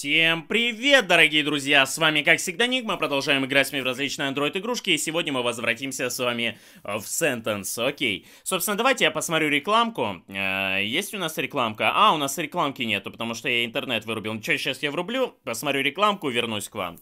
Всем привет, дорогие друзья! С вами, как всегда, Ник. Мы продолжаем играть с вами в различные Android-игрушки, и сегодня мы возвратимся с вами э, в Sentence, окей. Собственно, давайте я посмотрю рекламку. Э, есть у нас рекламка? А, у нас рекламки нету, потому что я интернет вырубил. Ну что, сейчас я врублю, посмотрю рекламку, вернусь к вам.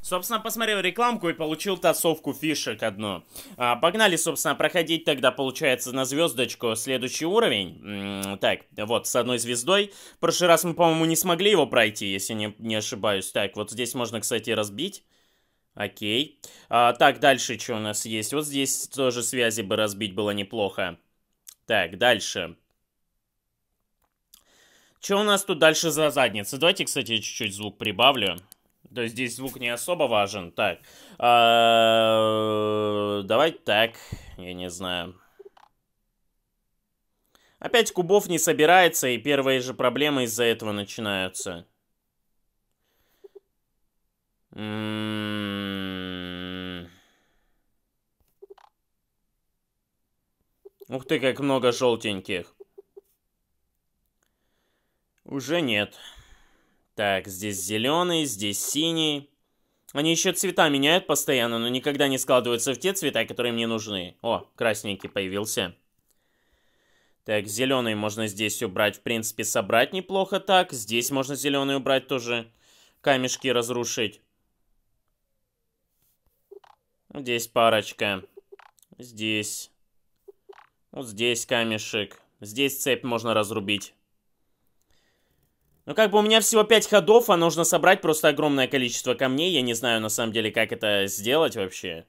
Собственно, посмотрел рекламку и получил тасовку фишек одну. А, погнали, собственно, проходить тогда, получается, на звездочку следующий уровень. М-м, так, вот, с одной звездой. В прошлый раз мы, по-моему, не смогли его пройти, если не, не ошибаюсь. Так, вот здесь можно, кстати, разбить. Окей. А, так, дальше что у нас есть? Вот здесь тоже связи бы разбить было неплохо. Так, дальше. Что у нас тут дальше за задница? Давайте, кстати, чуть-чуть звук прибавлю. То есть здесь звук не особо важен. Так. А, давай так. Я не знаю. Опять кубов не собирается, и первые же проблемы из-за этого начинаются. М-м. Ух ты, как много желтеньких. Уже нет. Нет. Так, здесь зеленый, здесь синий. Они еще цвета меняют постоянно, но никогда не складываются в те цвета, которые мне нужны. О, красненький появился. Так, зеленый можно здесь убрать, в принципе, собрать неплохо так. Здесь можно зеленый убрать тоже. Камешки разрушить. Здесь парочка. Здесь. Вот здесь камешек. Здесь цепь можно разрубить. Ну, как бы у меня всего 5 ходов, а нужно собрать просто огромное количество камней. Я не знаю, на самом деле, как это сделать вообще.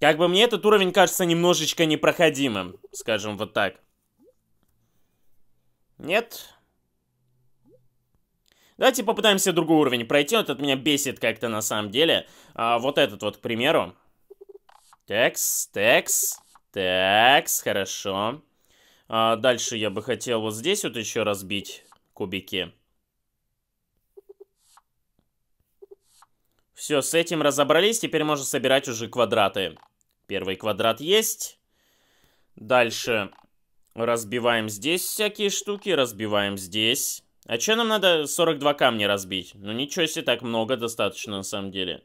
Как бы мне этот уровень кажется немножечко непроходимым, скажем вот так. Нет. Давайте попытаемся другой уровень пройти, вот этот меня бесит как-то на самом деле. А, вот этот вот, к примеру. Текс, текс, текс, хорошо. А дальше я бы хотел вот здесь вот еще разбить кубики. Все, с этим разобрались. Теперь можно собирать уже квадраты. Первый квадрат есть. Дальше разбиваем здесь всякие штуки, разбиваем здесь. А что нам надо 42 камня разбить? Ну ничего себе, так много достаточно на самом деле.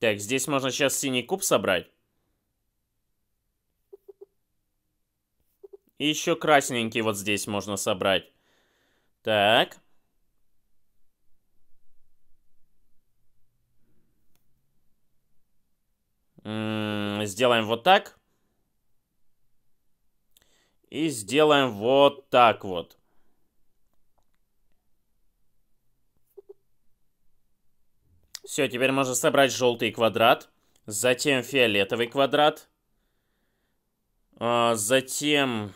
Так, здесь можно сейчас синий куб собрать. еще красненький вот здесь можно собрать. Так. сделаем вот так. И сделаем вот так вот. Все, теперь можно собрать желтый квадрат. Затем фиолетовый квадрат. А, затем...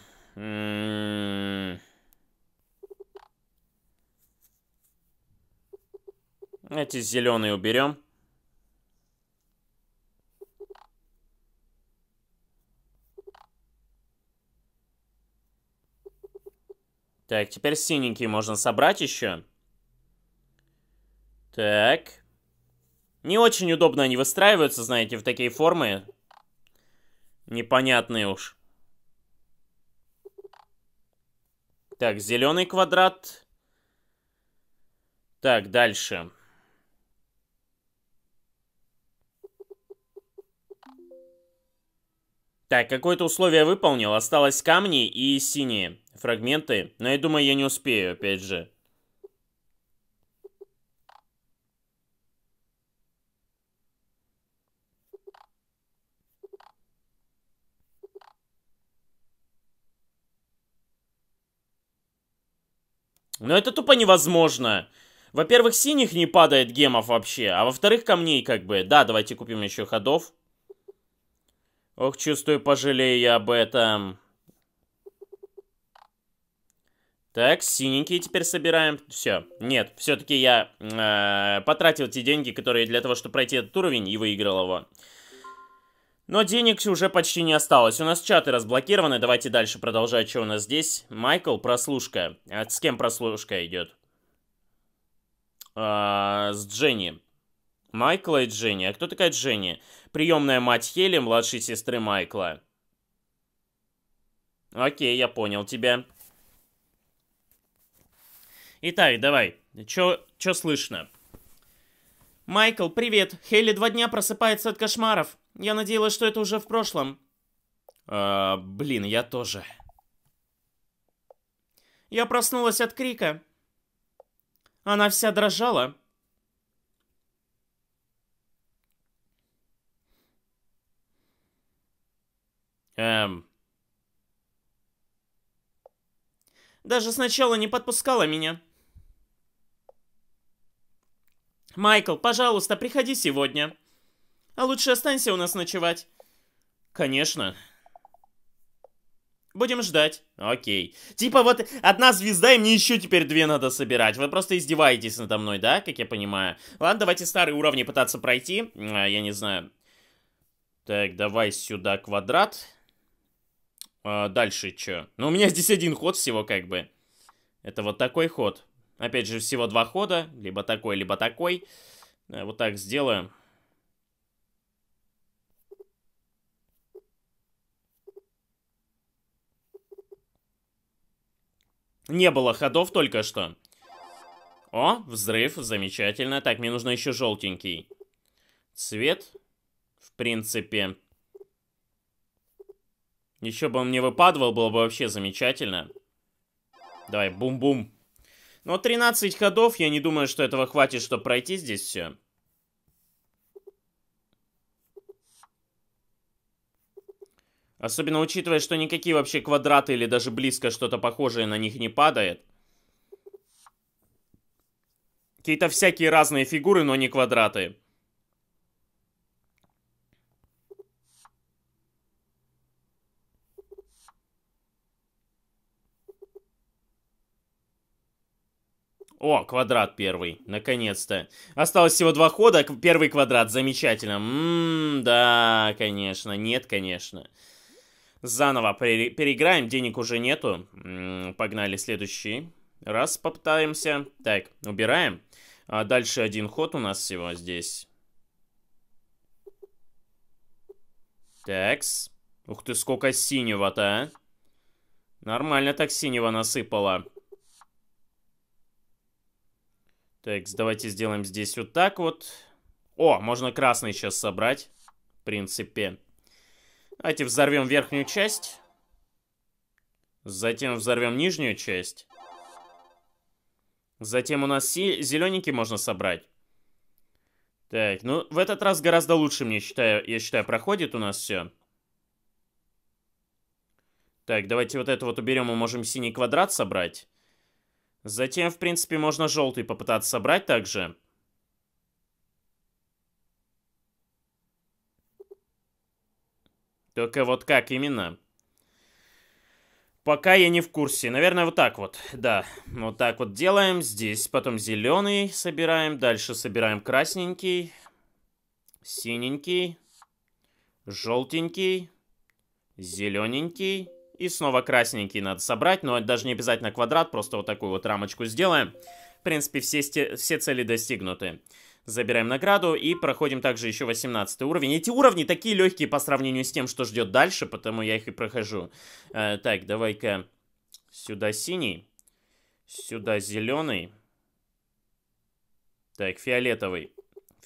Эти зеленые уберем. Так, теперь синенький можно собрать еще. Так. Не очень удобно они выстраиваются, знаете, в такие формы. Непонятные уж. Так, зеленый квадрат. Так, дальше. Так, какое-то условие выполнил. Осталось камни и синие фрагменты. Но я думаю, я не успею, опять же. Но это тупо невозможно. Во-первых, синих не падает гемов вообще, а во-вторых, камней как бы. Да, давайте купим еще ходов. Ох, чувствую, пожалею я об этом. Так, синенькие теперь собираем. Все. Нет, все-таки я э, потратил те деньги, которые для того, чтобы пройти этот уровень и выиграл его. Но денег уже почти не осталось. У нас чаты разблокированы. Давайте дальше продолжать, что у нас здесь. Майкл, прослушка. А с кем прослушка идет? А, с Дженни. Майкла и Дженни. А кто такая Дженни? Приемная мать Хели, младшей сестры Майкла. Окей, я понял тебя. Итак, давай. Чё, чё слышно? «Майкл, привет! Хейли два дня просыпается от кошмаров. Я надеялась, что это уже в прошлом». А, блин, я тоже. Я проснулась от крика. Она вся дрожала. Эм. Даже сначала не подпускала меня. «Майкл, пожалуйста, приходи сегодня. А лучше останься у нас ночевать». «Конечно». Будем ждать. Окей. Типа вот одна звезда, и мне еще теперь две надо собирать. Вы просто издеваетесь надо мной, да, как я понимаю? Ладно, давайте старые уровни пытаться пройти. А, я не знаю. Так, давай сюда квадрат. А, дальше что? Ну, у меня здесь один ход всего, как бы. Это вот такой ход. Опять же, всего два хода, либо такой, либо такой. Э, вот так сделаем. Не было ходов только что. О, взрыв, замечательно. Так, мне нужно еще желтенький. Цвет, в принципе. Еще бы он мне выпадывал, было бы вообще замечательно. Давай, бум-бум. Но 13 ходов, я не думаю, что этого хватит, чтобы пройти здесь все. Особенно учитывая, что никакие вообще квадраты или даже близко что-то похожее на них не падает. Какие-то всякие разные фигуры, но не квадраты. О, квадрат первый, наконец-то. Осталось всего два хода, первый квадрат, замечательно. Ммм, да, конечно, нет, конечно. Заново переиграем, денег уже нету. М м-м, -м, погнали, следующий. Раз, попытаемся. Так, убираем. А дальше один ход у нас всего здесь. Такс. Ух ты, сколько синего-то, а. Нормально так синего насыпало. Так, давайте сделаем здесь вот так вот. О, можно красный сейчас собрать. В принципе. Давайте взорвем верхнюю часть. Затем взорвем нижнюю часть. Затем у нас зелененький можно собрать. Так, ну в этот раз гораздо лучше, мне считаю, я считаю, проходит у нас все. Так, давайте вот это вот уберем, мы можем синий квадрат собрать. Затем, в принципе, можно желтый попытаться собрать также. Только вот как именно? Пока я не в курсе. Наверное, вот так вот. Да, вот так вот делаем. Здесь потом зеленый собираем. Дальше собираем красненький. Синенький. Желтенький. Зелененький. И снова красненький надо собрать, но даже не обязательно квадрат, просто вот такую вот рамочку сделаем. В принципе, все, все цели достигнуты. Забираем награду и проходим также еще 18 уровень. Эти уровни такие легкие по сравнению с тем, что ждет дальше, потому я их и прохожу. Э, так, давай-ка сюда синий, сюда зеленый. Так, фиолетовый.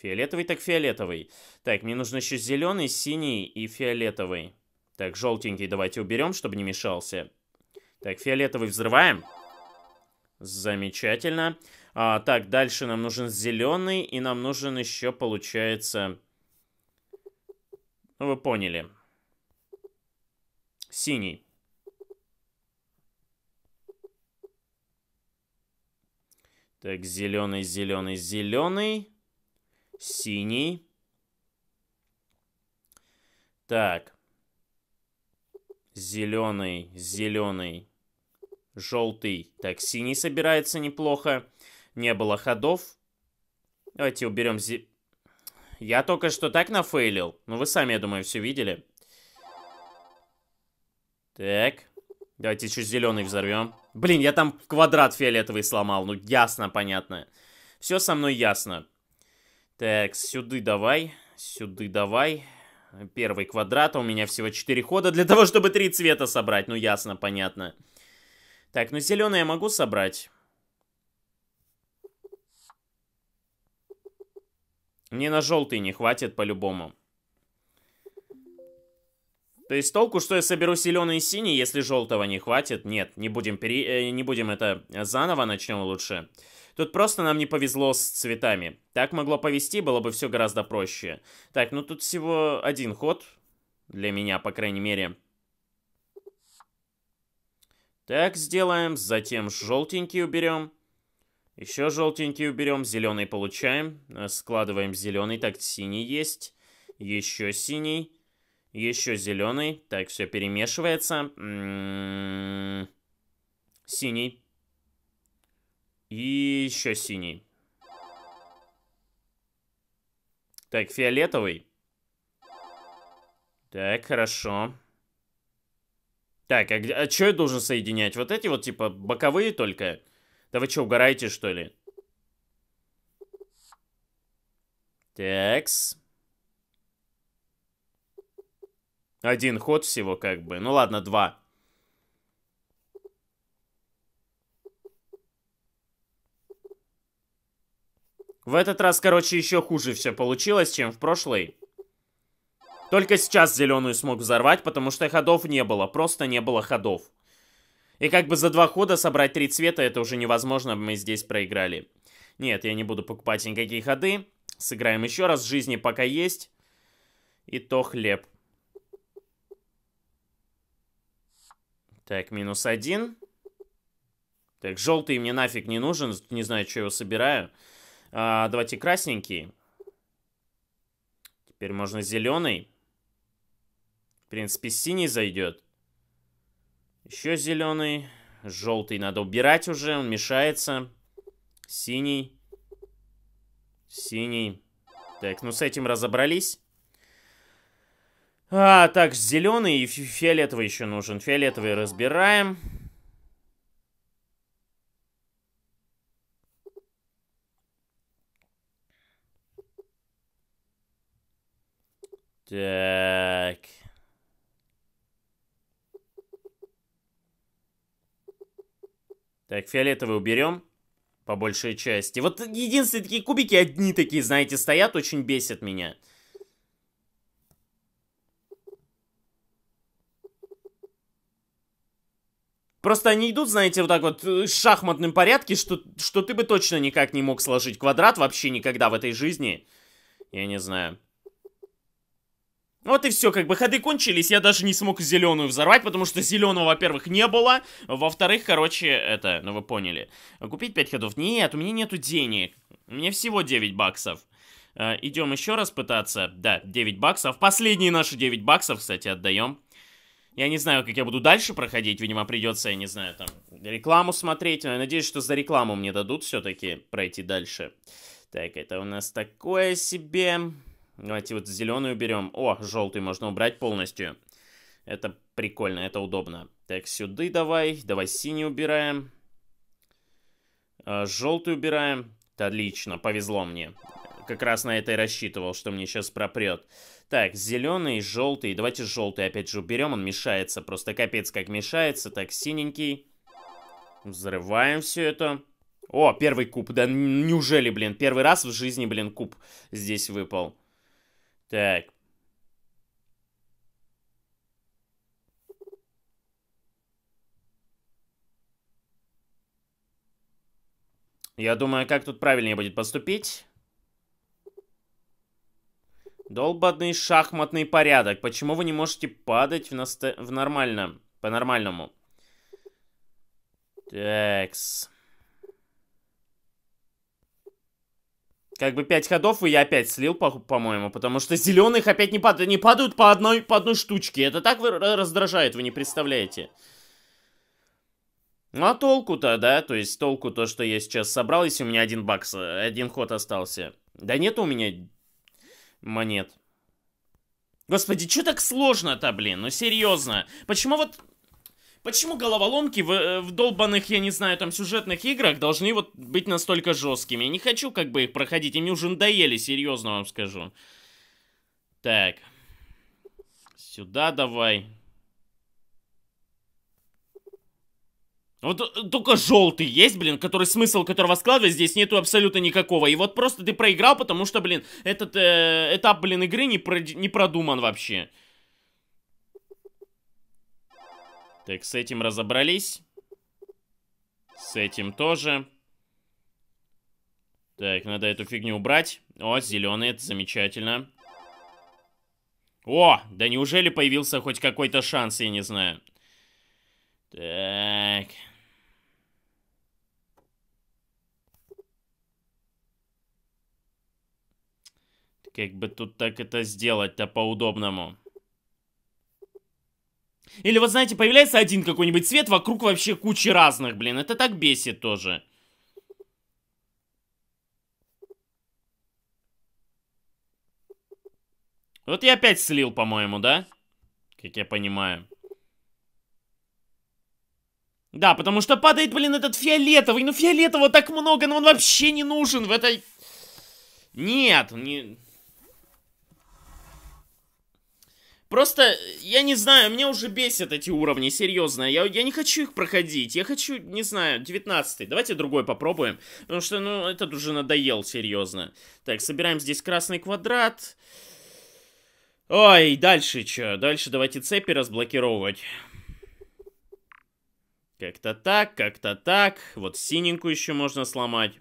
Фиолетовый так фиолетовый. Так, мне нужно еще зеленый, синий и фиолетовый. Так, желтенький давайте уберем, чтобы не мешался. Так, фиолетовый взрываем. Замечательно. А, так, дальше нам нужен зеленый, и нам нужен еще, получается... Ну, вы поняли. Синий. Так, зеленый, зеленый, зеленый. Синий. Так. Зеленый, зеленый. Желтый. Так, синий собирается неплохо. Не было ходов. Давайте уберем зе... Я только что так нафейлил. Ну, вы сами, я думаю, все видели. Так. Давайте еще зеленый взорвем. Блин, я там квадрат фиолетовый сломал. Ну, ясно, понятно. Все со мной ясно. Так, сюды давай. Сюды давай первый квадрат, а у меня всего 4 хода для того, чтобы три цвета собрать. Ну, ясно, понятно. Так, ну зеленый я могу собрать. Не на желтый не хватит по-любому. То есть толку, что я соберу зеленый и синий, если желтого не хватит? Нет, не будем, пере... Э, не будем это э, заново начнем лучше. Лучше. Тут просто нам не повезло с цветами. Так могло повезти, было бы все гораздо проще. Так, ну тут всего один ход. Для меня, по крайней мере. Так сделаем, затем желтенький уберем. Еще желтенький уберем, зеленый получаем. Э, складываем зеленый, так синий есть. Еще синий. Еще зеленый. Так, все перемешивается. М -м -м. Синий. И еще синий. Так, фиолетовый. Так, хорошо. Так, а, а что я должен соединять? Вот эти вот, типа, боковые только? Да вы что, угораете, что ли? Такс. Один ход всего, как бы. Ну ладно, два. В этот раз, короче, еще хуже все получилось, чем в прошлый. Только сейчас зеленую смог взорвать, потому что ходов не было. Просто не было ходов. И как бы за два хода собрать три цвета, это уже невозможно, мы здесь проиграли. Нет, я не буду покупать никакие ходы. Сыграем еще раз, жизни пока есть. И то хлеб. Так, минус один. Так, желтый мне нафиг не нужен, не знаю, что его Собираю. А, давайте красненький. Теперь можно зеленый. В принципе, синий зайдет. Еще зеленый. Желтый надо убирать уже, он мешается. Синий. Синий. Так, ну с этим разобрались. А, так, зеленый и фиолетовый еще нужен. Фиолетовый разбираем. Так. Так, фиолетовый уберем по большей части. Вот единственные такие кубики одни такие, знаете, стоят, очень бесят меня. Просто они идут, знаете, вот так вот э, в шахматном порядке, что, что ты бы точно никак не мог сложить квадрат вообще никогда в этой жизни. Я не знаю. Вот и все, как бы ходы кончились, я даже не смог зеленую взорвать, потому что зеленого, во-первых, не было, во-вторых, короче, это, ну вы поняли. Купить 5 ходов? Нет, у меня нету денег, у меня всего 9 баксов. Э, идем еще раз пытаться, да, 9 баксов, последние наши 9 баксов, кстати, отдаем. Я не знаю, как я буду дальше проходить, видимо, придется, я не знаю, там, рекламу смотреть, я надеюсь, что за рекламу мне дадут все-таки пройти дальше. Так, это у нас такое себе... Давайте вот зеленую берем. О, желтый можно убрать полностью. Это прикольно, это удобно. Так, сюда давай. Давай синий убираем. А, желтый убираем. Отлично, повезло мне. Как раз на это и рассчитывал, что мне сейчас пропрет. Так, зеленый, желтый. Давайте желтый опять же уберем, он мешается. Просто капец как мешается. Так, синенький. Взрываем все это. О, первый куб. Да неужели, блин, первый раз в жизни, блин, куб здесь выпал. Так. Я думаю, как тут правильнее будет поступить. Долбанный шахматный порядок. Почему вы не можете падать в, насто... в нормальном? По-нормальному. Такс. Как бы пять ходов, и я опять слил, по-моему, по потому что зеленых опять не, пад не падают по одной, по одной штучке. Это так раздражает, вы не представляете. Ну а толку-то, да? То есть толку то, что я сейчас собрал, если у меня один бакс, один ход остался. Да нет у меня монет. Господи, что так сложно-то, блин? Ну серьезно. Почему вот Почему головоломки в, э, в долбанных, я не знаю, там сюжетных играх должны вот быть настолько жесткими? Я не хочу как бы их проходить, они уже надоели, серьезно вам скажу. Так. Сюда давай. Вот э, только желтый есть, блин, который смысл которого складывать здесь нету абсолютно никакого. И вот просто ты проиграл, потому что, блин, этот э, этап, блин, игры не, про, не продуман вообще. Так, с этим разобрались. С этим тоже. Так, надо эту фигню убрать. О, зеленый, это замечательно. О, да неужели появился хоть какой-то шанс, я не знаю. Так. Как бы тут так это сделать-то по-удобному. Или вот знаете, появляется один какой-нибудь цвет, вокруг вообще кучи разных, блин. Это так бесит тоже. Вот я опять слил, по-моему, да? Как я понимаю. Да, потому что падает, блин, этот фиолетовый. Ну, фиолетового так много, но он вообще не нужен в этой... Нет, не... Просто, я не знаю, меня уже бесят эти уровни, серьезно. Я, я не хочу их проходить. Я хочу, не знаю, 19-й. Давайте другой попробуем. Потому что, ну, этот уже надоел, серьезно. Так, собираем здесь красный квадрат. Ой, дальше что? Дальше давайте цепи разблокировать. Как-то так, как-то так. Вот синенькую еще можно сломать.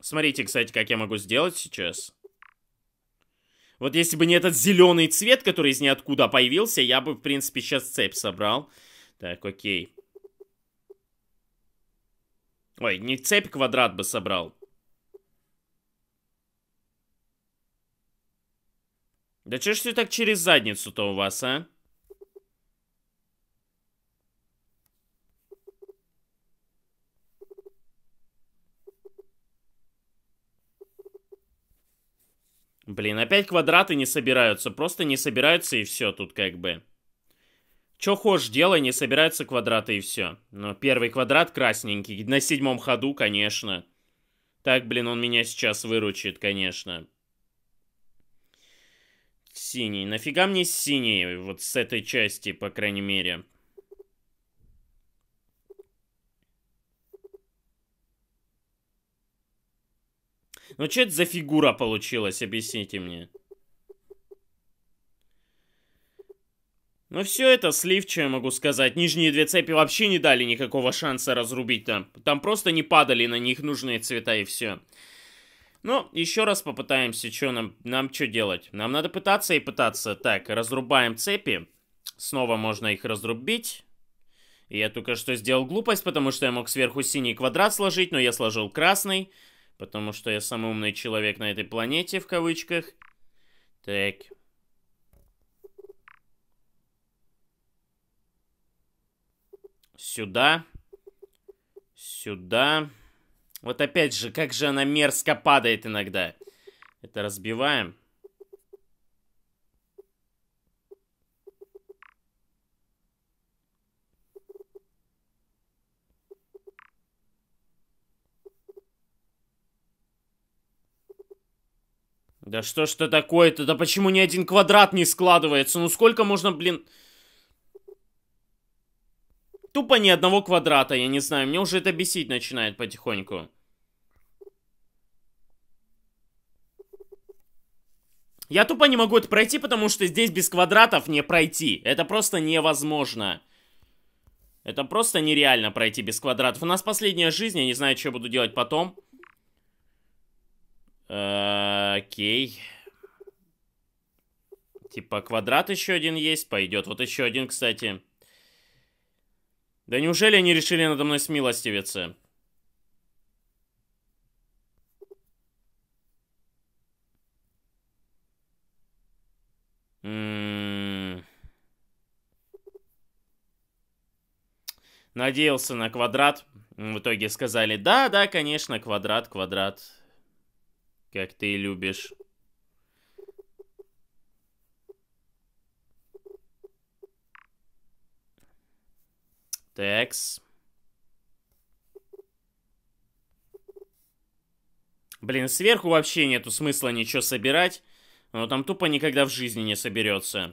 Смотрите, кстати, как я могу сделать сейчас. Вот если бы не этот зеленый цвет, который из ниоткуда появился, я бы, в принципе, сейчас цепь собрал. Так, окей. Ой, не цепь, квадрат бы собрал. Да че ж все так через задницу-то у вас, а? Блин, опять квадраты не собираются. Просто не собираются и все тут как бы. Че хошь, делай, не собираются квадраты и все. Но первый квадрат красненький. На седьмом ходу, конечно. Так, блин, он меня сейчас выручит, конечно. Синий. Нафига мне синий? Вот с этой части, по крайней мере. Ну что это за фигура получилась, объясните мне. Ну все это слив, что я могу сказать. Нижние две цепи вообще не дали никакого шанса разрубить там. Там просто не падали на них нужные цвета и все. Ну, еще раз попытаемся, что нам, нам что делать? Нам надо пытаться и пытаться. Так, разрубаем цепи. Снова можно их разрубить. Я только что сделал глупость, потому что я мог сверху синий квадрат сложить, но я сложил красный. Потому что я самый умный человек на этой планете, в кавычках. Так. Сюда. Сюда. Вот опять же, как же она мерзко падает иногда. Это разбиваем. Да что ж ты такое-то? Да почему ни один квадрат не складывается? Ну сколько можно, блин... Тупо ни одного квадрата, я не знаю. Мне уже это бесить начинает потихоньку. Я тупо не могу это пройти, потому что здесь без квадратов не пройти. Это просто невозможно. Это просто нереально пройти без квадратов. У нас последняя жизнь, я не знаю, что я буду делать потом. Окей. Типа квадрат еще один есть, пойдет. Вот еще один, кстати. Да неужели они решили надо мной смилостивиться? М м-м-м. Надеялся на квадрат. В итоге сказали, да, да, конечно, квадрат, квадрат как ты любишь. Текс. Блин, сверху вообще нету смысла ничего собирать. но там тупо никогда в жизни не соберется.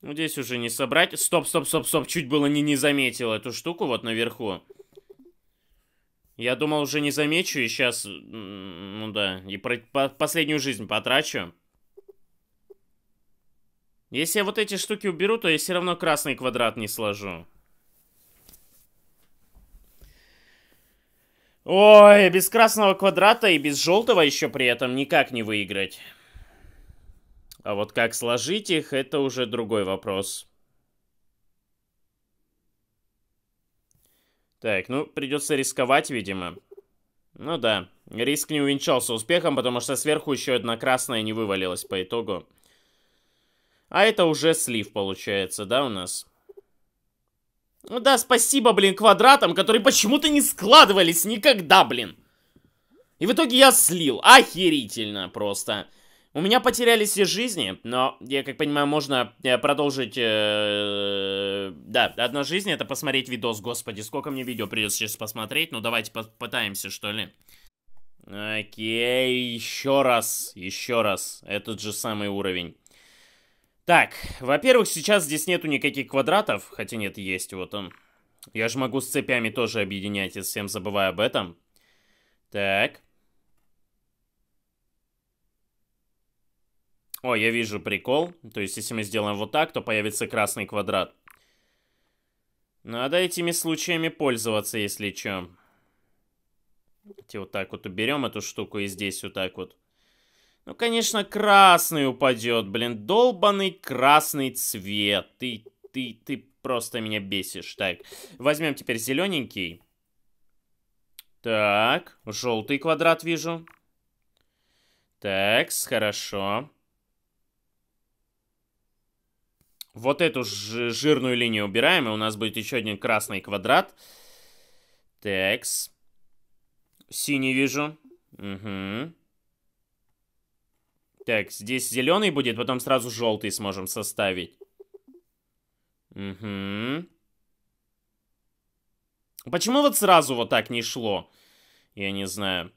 Ну, здесь уже не собрать. Стоп, стоп, стоп, стоп. Чуть было не, не заметил эту штуку вот наверху. Я думал, уже не замечу, и сейчас, ну да, и про, по, последнюю жизнь потрачу. Если я вот эти штуки уберу, то я все равно красный квадрат не сложу. Ой, без красного квадрата и без желтого еще при этом никак не выиграть. А вот как сложить их, это уже другой вопрос. Так, ну, придется рисковать, видимо. Ну да, риск не увенчался успехом, потому что сверху еще одна красная не вывалилась по итогу. А это уже слив получается, да, у нас? Ну да, спасибо, блин, квадратам, которые почему-то не складывались никогда, блин. И в итоге я слил. Охерительно просто. У меня потерялись все жизни, но, я как понимаю, можно э, продолжить... Э, да, одна жизнь — это посмотреть видос. Господи, сколько мне видео придется сейчас посмотреть. Ну, давайте попытаемся, что ли. Окей, еще раз, еще раз. Этот же самый уровень. Так, во-первых, сейчас здесь нету никаких квадратов. Хотя нет, есть, вот он. Я же могу с цепями тоже объединять, я совсем забываю об этом. Так. О, я вижу прикол. То есть, если мы сделаем вот так, то появится красный квадрат. Надо ну, этими случаями пользоваться, если чё. Давайте вот так вот уберем эту штуку и здесь вот так вот. Ну, конечно, красный упадет, блин. Долбанный красный цвет. Ты, ты, ты просто меня бесишь. Так, возьмем теперь зелененький. Так, желтый квадрат вижу. Так, хорошо. Вот эту жирную линию убираем, и у нас будет еще один красный квадрат. Текс. Синий вижу. Угу. Так, здесь зеленый будет, потом сразу желтый сможем составить. Угу. Почему вот сразу вот так не шло? Я не знаю.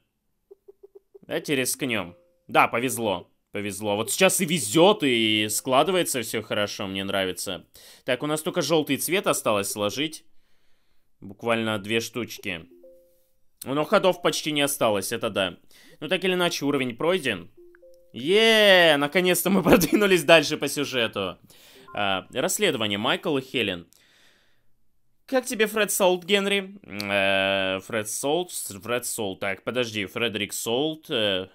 Давайте рискнем. Да, повезло. Повезло. Вот сейчас и везет, и складывается все хорошо, мне нравится. Так, у нас только желтый цвет осталось сложить. Буквально две штучки. Но ходов почти не осталось, это да. Ну так или иначе, уровень пройден. Еее, наконец-то мы продвинулись дальше по сюжету. А, расследование Майкл и Хелен. Как тебе Фред Солт, Генри? Э, Фред Солт, Фред Солт. Так, подожди, Фредерик Солт... Э,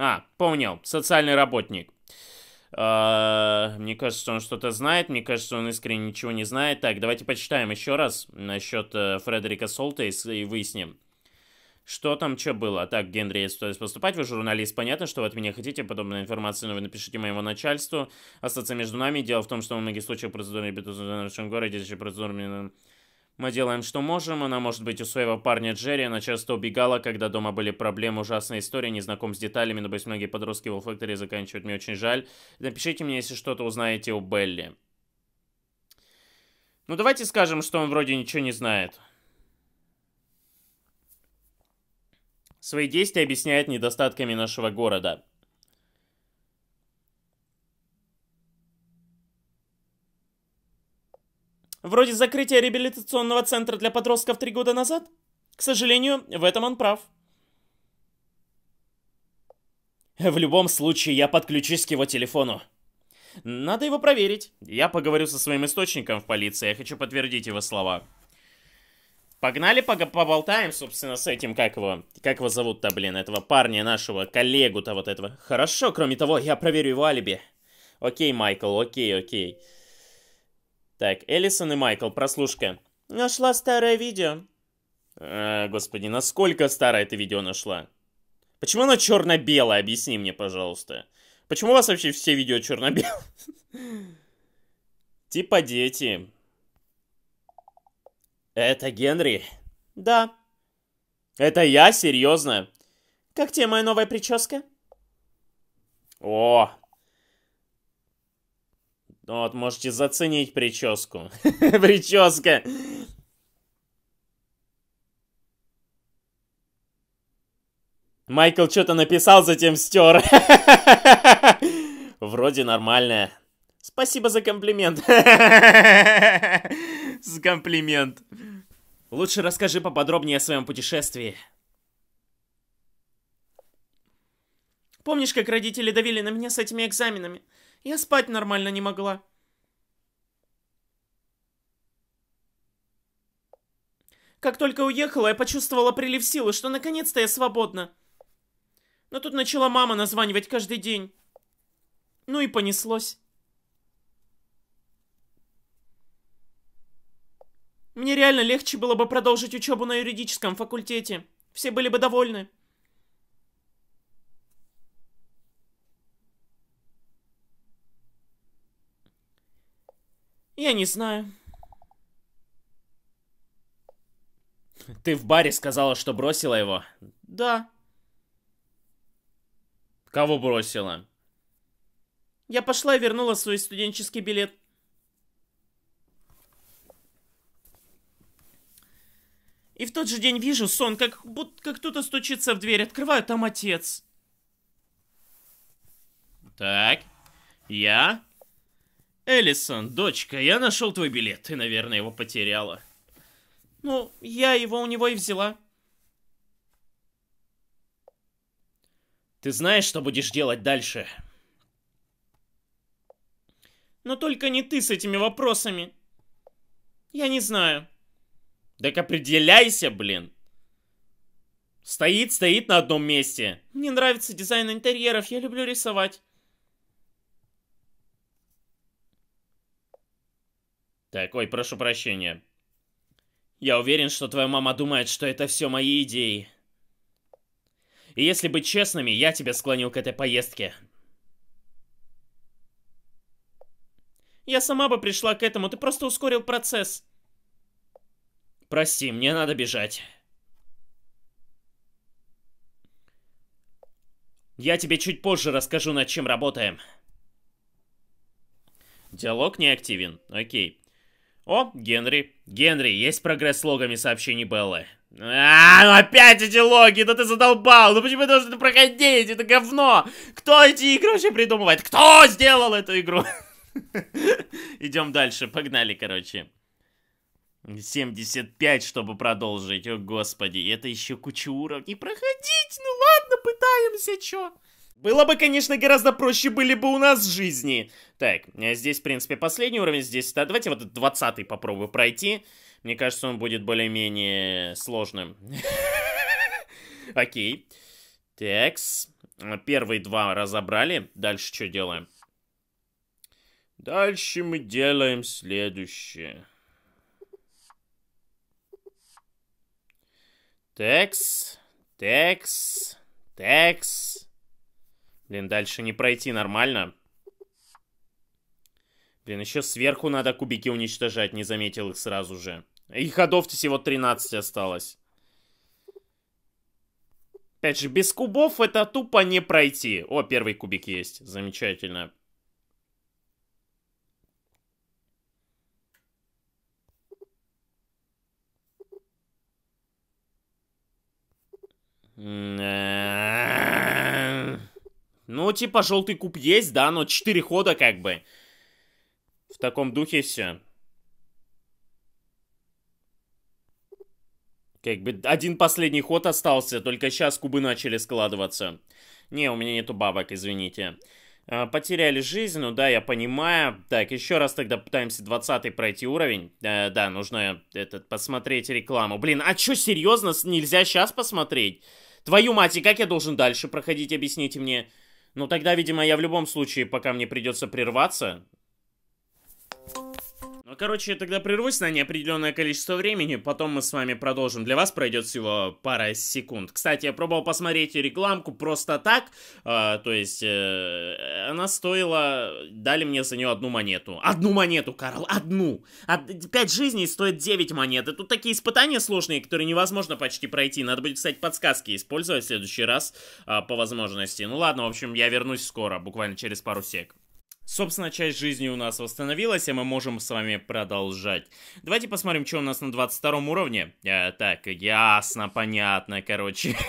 А, понял, социальный работник. А, мне кажется, он что-то знает. Мне кажется, он искренне ничего не знает. Так, давайте почитаем еще раз насчет э, Фредерика Солта и выясним. Что там, что было? Так, Генри, если стоит поступать, вы журналист, понятно, что вы от меня хотите подобной информации, но вы напишите моему начальству. Остаться между нами. Дело в том, что в многих случаях процедуры в нашем городе, процедуры мы делаем, что можем. Она, может быть, у своего парня Джерри. Она часто убегала, когда дома были проблемы. Ужасная история. Не знаком с деталями. но Надеюсь, многие подростки в Фэктори заканчивают. Мне очень жаль. Напишите мне, если что-то узнаете у Белли. Ну, давайте скажем, что он вроде ничего не знает. Свои действия объясняет недостатками нашего города. Вроде закрытия реабилитационного центра для подростков три года назад? К сожалению, в этом он прав. В любом случае, я подключусь к его телефону. Надо его проверить. Я поговорю со своим источником в полиции, я хочу подтвердить его слова. Погнали, пог поболтаем, собственно, с этим, как его, как его зовут-то, блин, этого парня нашего, коллегу-то вот этого. Хорошо, кроме того, я проверю его алиби. Окей, Майкл, окей, окей. Так, Эллисон и Майкл, прослушка. Нашла старое видео. А, господи, насколько старое это видео нашла? Почему оно черно-белое? Объясни мне, пожалуйста. Почему у вас вообще все видео черно-белые? Типа дети. Это Генри? Да. Это я? Серьезно? Как тебе моя новая прическа? О, ну вот, можете заценить прическу. Прическа! Майкл что-то написал, затем стер. Вроде нормальная. Спасибо за комплимент. За комплимент. Лучше расскажи поподробнее о своем путешествии. Помнишь, как родители давили на меня с этими экзаменами? Я спать нормально не могла. Как только уехала, я почувствовала прилив силы, что наконец-то я свободна. Но тут начала мама названивать каждый день. Ну и понеслось. Мне реально легче было бы продолжить учебу на юридическом факультете. Все были бы довольны. Я не знаю. Ты в баре сказала, что бросила его? Да. Кого бросила? Я пошла и вернула свой студенческий билет. И в тот же день вижу сон, как будто как кто-то стучится в дверь. Открываю, там отец. Так. Я Элисон, дочка, я нашел твой билет. Ты, наверное, его потеряла. Ну, я его у него и взяла. Ты знаешь, что будешь делать дальше? Но только не ты с этими вопросами. Я не знаю. Так определяйся, блин. Стоит, стоит на одном месте. Мне нравится дизайн интерьеров, я люблю рисовать. Так, ой, прошу прощения. Я уверен, что твоя мама думает, что это все мои идеи. И если быть честными, я тебя склонил к этой поездке. Я сама бы пришла к этому, ты просто ускорил процесс. Прости, мне надо бежать. Я тебе чуть позже расскажу, над чем работаем. Диалог не активен. Окей. О, Генри. Генри, есть прогресс с логами сообщений Беллы? А, ну опять эти логи, да ты задолбал, ну почему я должен это проходить, это говно? Кто эти игры вообще придумывает? Кто сделал эту игру? Идем дальше, погнали, короче. 75, чтобы продолжить, о господи, это еще куча уровней. Проходить, ну ладно, пытаемся, чё? Было бы, конечно, гораздо проще были бы у нас жизни. Так, а здесь, в принципе, последний уровень. Здесь, да, давайте вот этот 20 попробую пройти. Мне кажется, он будет более-менее сложным. Окей. Текс. Первые два разобрали. Дальше что делаем? Дальше мы делаем следующее. Текс. Текс. Текс. Блин, дальше не пройти нормально. Блин, еще сверху надо кубики уничтожать, не заметил их сразу же. И ходов всего 13 осталось. Опять же, без кубов это тупо не пройти. О, первый кубик есть. Замечательно. типа, желтый куб есть, да, но 4 хода как бы. В таком духе все. Как бы один последний ход остался, только сейчас кубы начали складываться. Не, у меня нету бабок, извините. А, потеряли жизнь, ну да, я понимаю. Так, еще раз тогда пытаемся 20 пройти уровень. Э, да, нужно этот, посмотреть рекламу. Блин, а что, серьезно, нельзя сейчас посмотреть? Твою мать, и как я должен дальше проходить, объясните мне. Ну тогда, видимо, я в любом случае, пока мне придется прерваться, ну, короче, я тогда прервусь на неопределенное количество времени, потом мы с вами продолжим. Для вас пройдет всего пара секунд. Кстати, я пробовал посмотреть рекламку просто так, э, то есть э, она стоила, дали мне за нее одну монету. Одну монету, Карл, одну! От, пять жизней стоит 9 монет. И тут такие испытания сложные, которые невозможно почти пройти. Надо будет, кстати, подсказки использовать в следующий раз э, по возможности. Ну ладно, в общем, я вернусь скоро, буквально через пару сек. Собственно, часть жизни у нас восстановилась, и мы можем с вами продолжать. Давайте посмотрим, что у нас на 22 уровне. Э, так, ясно, понятно, короче.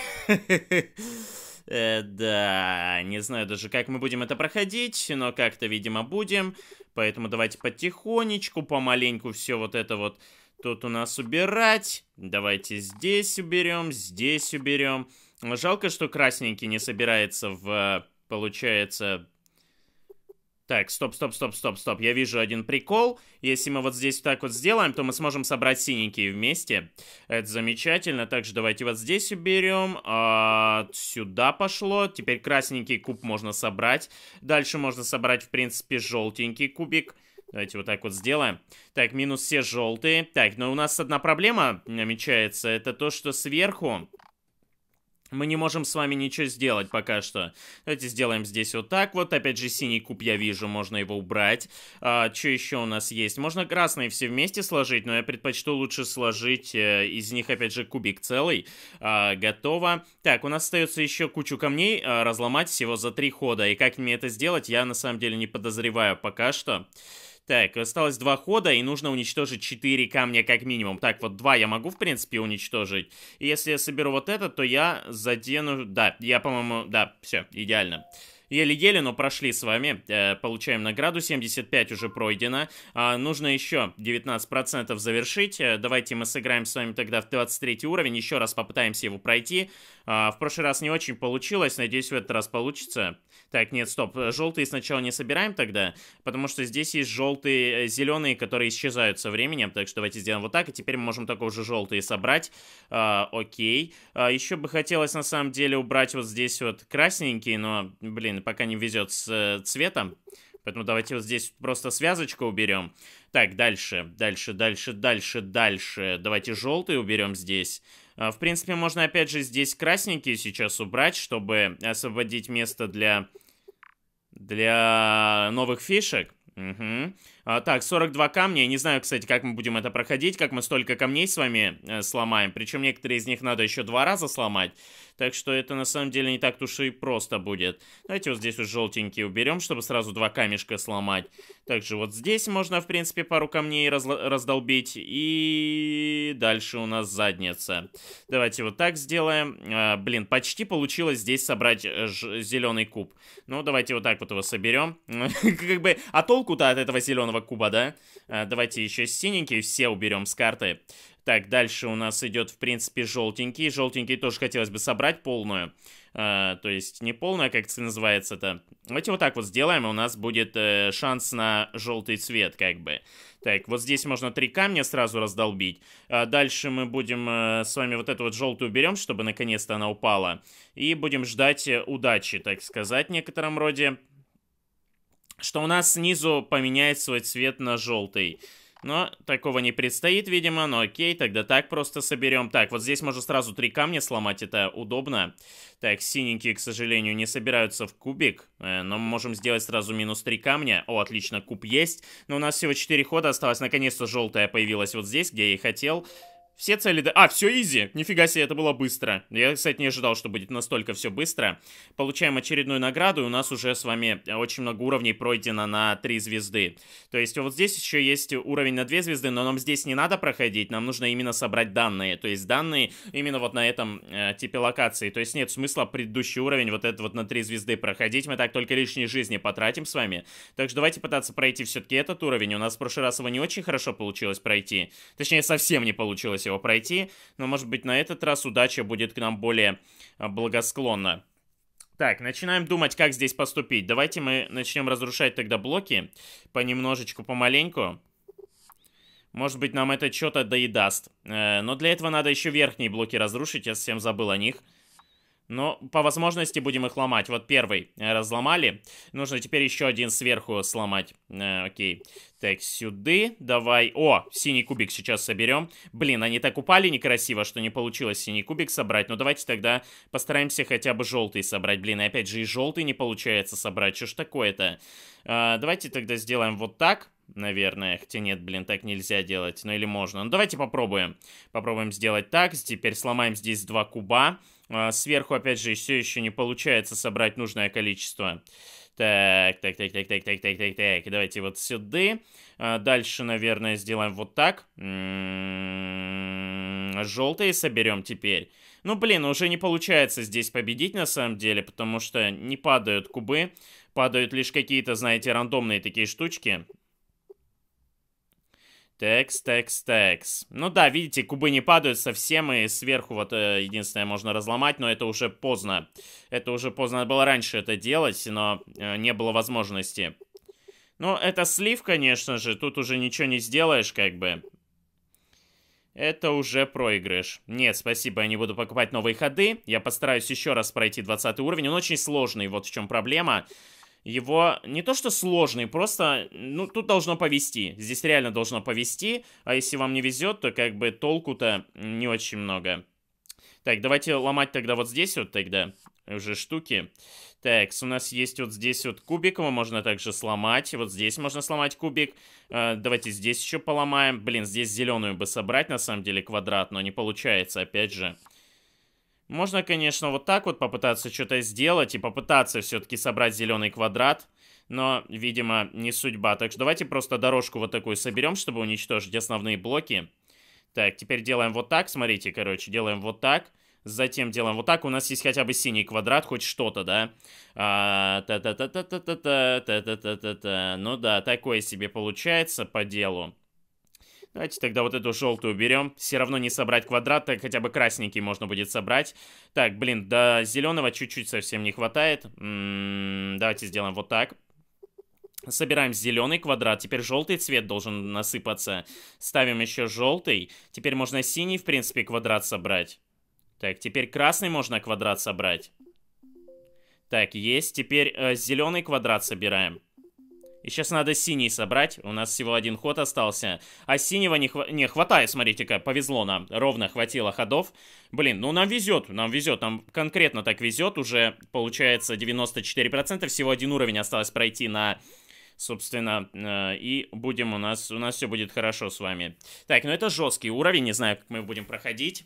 Э, да, не знаю даже, как мы будем это проходить, но как-то, видимо, будем. Поэтому давайте потихонечку, помаленьку все вот это вот тут у нас убирать. Давайте здесь уберем, здесь уберем. Жалко, что красненький не собирается в, получается, так, стоп, стоп, стоп, стоп, стоп. Я вижу один прикол. Если мы вот здесь вот так вот сделаем, то мы сможем собрать синенькие вместе. Это замечательно. Также давайте вот здесь уберем. А, сюда пошло. Теперь красненький куб можно собрать. Дальше можно собрать, в принципе, желтенький кубик. Давайте вот так вот сделаем. Так, минус все желтые. Так, но у нас одна проблема намечается. Это то, что сверху мы не можем с вами ничего сделать пока что. Давайте сделаем здесь вот так вот. Опять же, синий куб я вижу, можно его убрать. А, что еще у нас есть? Можно красные все вместе сложить, но я предпочту лучше сложить э, из них, опять же, кубик целый. А, готово. Так, у нас остается еще кучу камней а, разломать всего за три хода. И как мне это сделать, я на самом деле не подозреваю пока что. Так, осталось два хода, и нужно уничтожить четыре камня как минимум. Так, вот два я могу, в принципе, уничтожить. И если я соберу вот это, то я задену... Да, я, по-моему... Да, все, идеально. Еле-еле, но прошли с вами. Э, получаем награду. 75 уже пройдено. Э, нужно еще 19% завершить. Э, давайте мы сыграем с вами тогда в 23 уровень. Еще раз попытаемся его пройти. А, в прошлый раз не очень получилось, надеюсь, в этот раз получится. Так, нет, стоп, желтые сначала не собираем тогда, потому что здесь есть желтые, э, зеленые, которые исчезают со временем, так что давайте сделаем вот так, и теперь мы можем только уже желтые собрать. А, окей. А, еще бы хотелось на самом деле убрать вот здесь вот красненькие, но, блин, пока не везет с э, цветом. Поэтому давайте вот здесь просто связочку уберем. Так, дальше, дальше, дальше, дальше, дальше. Давайте желтый уберем здесь. А, в принципе, можно опять же здесь красненькие сейчас убрать, чтобы освободить место для, для новых фишек. Угу. А, так, 42 камня. Не знаю, кстати, как мы будем это проходить, как мы столько камней с вами э, сломаем. Причем некоторые из них надо еще два раза сломать. Так что это на самом деле не так-то уж и просто будет. Давайте вот здесь вот желтенькие уберем, чтобы сразу два камешка сломать. Также вот здесь можно, в принципе, пару камней раздолбить. И дальше у нас задница. Давайте вот так сделаем. А, блин, почти получилось здесь собрать э, зеленый куб. Ну, давайте вот так вот его соберем. Как бы, а толку-то от этого зеленого зеленого куба, да? А, давайте еще синенькие все уберем с карты. Так, дальше у нас идет, в принципе, желтенький. Желтенький тоже хотелось бы собрать полную. А, то есть не полная, как это называется это. Давайте вот так вот сделаем, и у нас будет э, шанс на желтый цвет, как бы. Так, вот здесь можно три камня сразу раздолбить. А дальше мы будем э, с вами вот эту вот желтую берем, чтобы наконец-то она упала. И будем ждать э, удачи, так сказать, в некотором роде что у нас снизу поменяет свой цвет на желтый. Но такого не предстоит, видимо, но окей, тогда так просто соберем. Так, вот здесь можно сразу три камня сломать, это удобно. Так, синенькие, к сожалению, не собираются в кубик, э, но мы можем сделать сразу минус три камня. О, отлично, куб есть. Но у нас всего четыре хода осталось, наконец-то желтая появилась вот здесь, где я и хотел. Все цели... А, все изи. Нифига себе, это было быстро. Я, кстати, не ожидал, что будет настолько все быстро. Получаем очередную награду, и у нас уже с вами очень много уровней пройдено на 3 звезды. То есть вот здесь еще есть уровень на 2 звезды, но нам здесь не надо проходить, нам нужно именно собрать данные. То есть данные именно вот на этом э, типе локации. То есть нет смысла предыдущий уровень вот этот вот на 3 звезды проходить. Мы так только лишние жизни потратим с вами. Так что давайте пытаться пройти все-таки этот уровень. У нас в прошлый раз его не очень хорошо получилось пройти. Точнее, совсем не получилось его пройти. Но, может быть, на этот раз удача будет к нам более а, благосклонна. Так, начинаем думать, как здесь поступить. Давайте мы начнем разрушать тогда блоки. Понемножечку, помаленьку. Может быть, нам это что-то доедаст. Э, но для этого надо еще верхние блоки разрушить. Я совсем забыл о них. Но по возможности будем их ломать. Вот первый э, разломали. Нужно теперь еще один сверху сломать. Э, окей. Так, сюда, давай. О, синий кубик сейчас соберем. Блин, они так упали некрасиво, что не получилось синий кубик собрать. Ну, давайте тогда постараемся хотя бы желтый собрать. Блин, и опять же и желтый не получается собрать. Что ж такое-то? А, давайте тогда сделаем вот так, наверное. Хотя нет, блин, так нельзя делать. Ну, или можно. Ну, давайте попробуем. Попробуем сделать так. Теперь сломаем здесь два куба. А, сверху, опять же, все еще не получается собрать нужное Количество. Так, так, так, так, так, так, так, так, так. Давайте вот сюда. А, дальше, наверное, сделаем вот так. М-м-м, Желтые соберем теперь. Ну, блин, уже не получается здесь победить на самом деле, потому что не падают кубы. Падают лишь какие-то, знаете, рандомные такие штучки. Текс, текс, текс. Ну да, видите, кубы не падают совсем, и сверху вот э, единственное можно разломать, но это уже поздно. Это уже поздно, было раньше это делать, но э, не было возможности. Ну, это слив, конечно же, тут уже ничего не сделаешь, как бы. Это уже проигрыш. Нет, спасибо, я не буду покупать новые ходы. Я постараюсь еще раз пройти 20 уровень. Он очень сложный, вот в чем проблема. Проблема его не то что сложный, просто, ну, тут должно повести. Здесь реально должно повести, а если вам не везет, то как бы толку-то не очень много. Так, давайте ломать тогда вот здесь вот тогда уже штуки. Так, у нас есть вот здесь вот кубик, его можно также сломать. Вот здесь можно сломать кубик. Э, давайте здесь еще поломаем. Блин, здесь зеленую бы собрать, на самом деле, квадрат, но не получается, опять же. Можно, конечно, вот так вот попытаться что-то сделать и попытаться все-таки собрать зеленый квадрат, но, видимо, не судьба. Так что давайте просто дорожку вот такую соберем, чтобы уничтожить основные блоки. Так, теперь делаем вот так, смотрите, короче, делаем вот так. Затем делаем вот так. У нас есть хотя бы синий квадрат, хоть что-то, да? А, та та та та та та та та та та та Ну да, такое себе получается по делу. Давайте тогда вот эту желтую уберем. Все равно не собрать квадрат, так хотя бы красненький можно будет собрать. Так, блин, до зеленого чуть-чуть совсем не хватает. М м-м, -м давайте сделаем вот так. Собираем зеленый квадрат, теперь желтый цвет должен насыпаться. Ставим еще желтый. Теперь можно синий, в принципе, квадрат собрать. Так, теперь красный можно квадрат собрать. Так, есть. Теперь э, зеленый квадрат собираем. И сейчас надо синий собрать. У нас всего один ход остался. А синего не, хва не хватает, смотрите-ка, повезло нам. Ровно хватило ходов. Блин, ну нам везет, нам везет, нам конкретно так везет. Уже получается 94%. Всего один уровень осталось пройти на... Собственно, э и будем у нас... У нас все будет хорошо с вами. Так, ну это жесткий уровень. Не знаю, как мы будем проходить.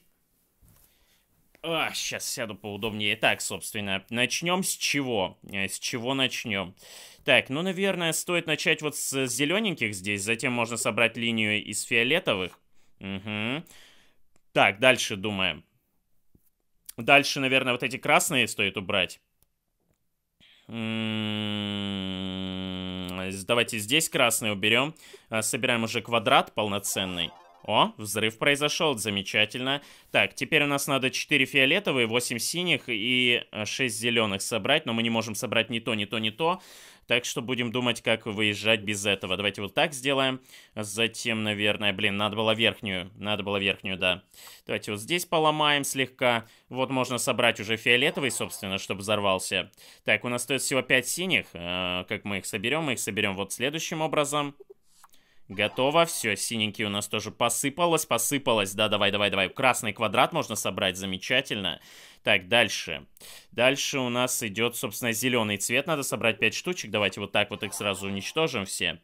А, сейчас сяду поудобнее. Так, собственно, начнем с чего? Э, с чего начнем? Так, ну, наверное, стоит начать вот с зелененьких здесь, затем можно собрать линию из фиолетовых. Угу. Так, дальше думаем. Дальше, наверное, вот эти красные стоит убрать. М-м-м, давайте здесь красные уберем. Э, собираем уже квадрат полноценный. О, взрыв произошел, замечательно. Так, теперь у нас надо 4 фиолетовые, 8 синих и 6 э, зеленых собрать, но мы не можем собрать ни то, ни то, ни то. Так что будем думать, как выезжать без этого. Давайте вот так сделаем. Затем, наверное, блин, надо было верхнюю. Надо было верхнюю, да. Давайте вот здесь поломаем слегка. Вот можно собрать уже фиолетовый, собственно, чтобы взорвался. Так, у нас стоит всего 5 синих. Э, как мы их соберем? Мы их соберем вот следующим образом. Готово, все, синенький у нас тоже посыпалось, посыпалось. Да, давай, давай, давай. Красный квадрат можно собрать, замечательно. Так, дальше. Дальше у нас идет, собственно, зеленый цвет. Надо собрать 5 штучек. Давайте вот так вот их сразу уничтожим все.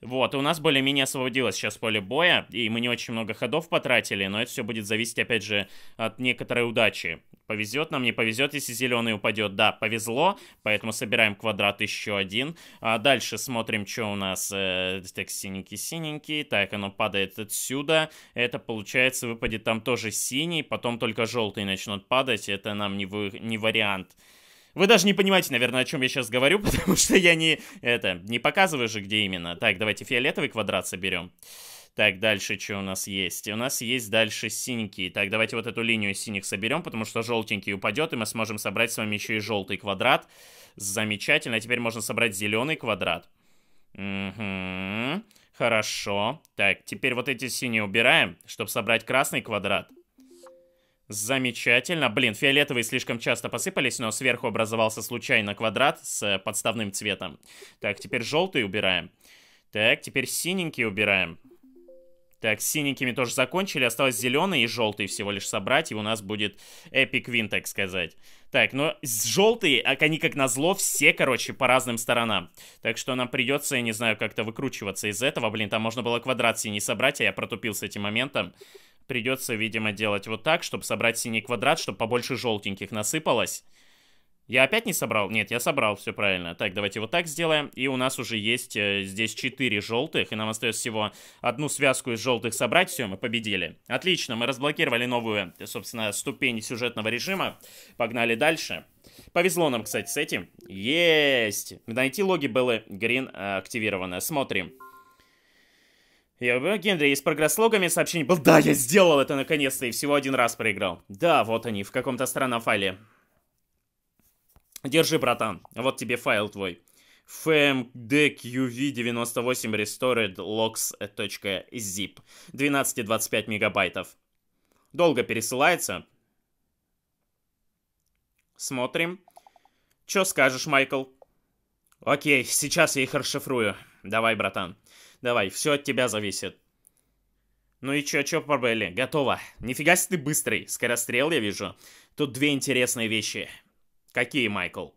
Вот, и у нас более-менее освободилось сейчас поле боя, и мы не очень много ходов потратили, но это все будет зависеть, опять же, от некоторой удачи. Повезет нам, не повезет, если зеленый упадет. Да, повезло, поэтому собираем квадрат еще один. А дальше смотрим, что у нас. Э, так, синенький-синенький. Так, оно падает отсюда. Это, получается, выпадет там тоже синий. Потом только желтый начнут падать. Это нам не, вы... не вариант. Вы даже не понимаете, наверное, о чем я сейчас говорю, потому что я не... Это, не показываю же, где именно. Так, давайте фиолетовый квадрат соберем. Так, дальше что у нас есть? У нас есть дальше синенькие. Так, давайте вот эту линию синих соберем, потому что желтенький упадет, и мы сможем собрать с вами еще и желтый квадрат. Замечательно. А теперь можно собрать зеленый квадрат. Угу. Хорошо. Так, теперь вот эти синие убираем, чтобы собрать красный квадрат. Замечательно. Блин, фиолетовые слишком часто посыпались, но сверху образовался случайно квадрат с э, подставным цветом. Так, теперь желтый убираем. Так, теперь синенький убираем. Так, с синенькими тоже закончили. Осталось зеленый и желтый всего лишь собрать. И у нас будет эпик вин, так сказать. Так, но желтые, а они как назло все, короче, по разным сторонам. Так что нам придется, я не знаю, как-то выкручиваться из этого. Блин, там можно было квадрат синий собрать, а я протупил с этим моментом. Придется, видимо, делать вот так, чтобы собрать синий квадрат, чтобы побольше желтеньких насыпалось. Я опять не собрал? Нет, я собрал, все правильно. Так, давайте вот так сделаем. И у нас уже есть э, здесь 4 желтых, и нам остается всего одну связку из желтых собрать. Все, мы победили. Отлично, мы разблокировали новую, собственно, ступень сюжетного режима. Погнали дальше. Повезло нам, кстати, с этим. Есть! Найти логи Беллы Грин э, активировано. Смотрим. Я говорю, Генри, есть прогресс с логами, сообщение был. Да, я сделал это наконец-то, и всего один раз проиграл. Да, вот они, в каком-то странном файле. Держи, братан, вот тебе файл твой. FMDQV98 Restored Logs.zip 12,25 мегабайтов. Долго пересылается. Смотрим. Чё скажешь, Майкл? Окей, сейчас я их расшифрую. Давай, братан. Давай, все от тебя зависит. Ну и чё, чё, Парбелли? Готово. Нифига себе ты быстрый. Скорострел, я вижу. Тут две интересные вещи. «Какие, Майкл?»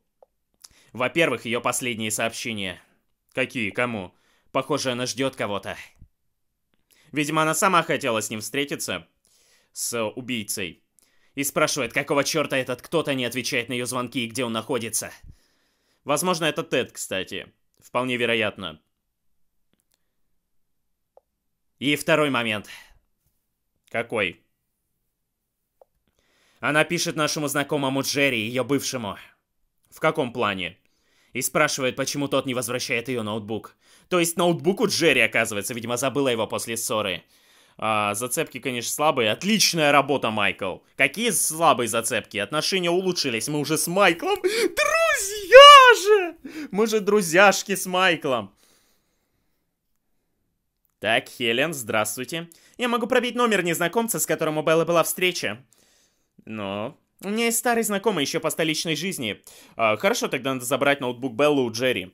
«Во-первых, ее последние сообщения». «Какие? Кому?» «Похоже, она ждет кого-то». Видимо, она сама хотела с ним встретиться, с убийцей. И спрашивает, какого черта этот кто-то не отвечает на ее звонки и где он находится. Возможно, это Тед, кстати. Вполне вероятно. И второй момент. Какой? Она пишет нашему знакомому Джерри, ее бывшему. В каком плане? И спрашивает, почему тот не возвращает ее ноутбук. То есть ноутбук у Джерри, оказывается, видимо, забыла его после ссоры. А, зацепки, конечно, слабые. Отличная работа, Майкл. Какие слабые зацепки? Отношения улучшились. Мы уже с Майклом... Друзья же! Мы же друзьяшки с Майклом. Так, Хелен, здравствуйте. Я могу пробить номер незнакомца, с которым у Беллы была встреча. Но... У меня есть старый знакомый еще по столичной жизни. А, хорошо, тогда надо забрать ноутбук Беллы у Джерри.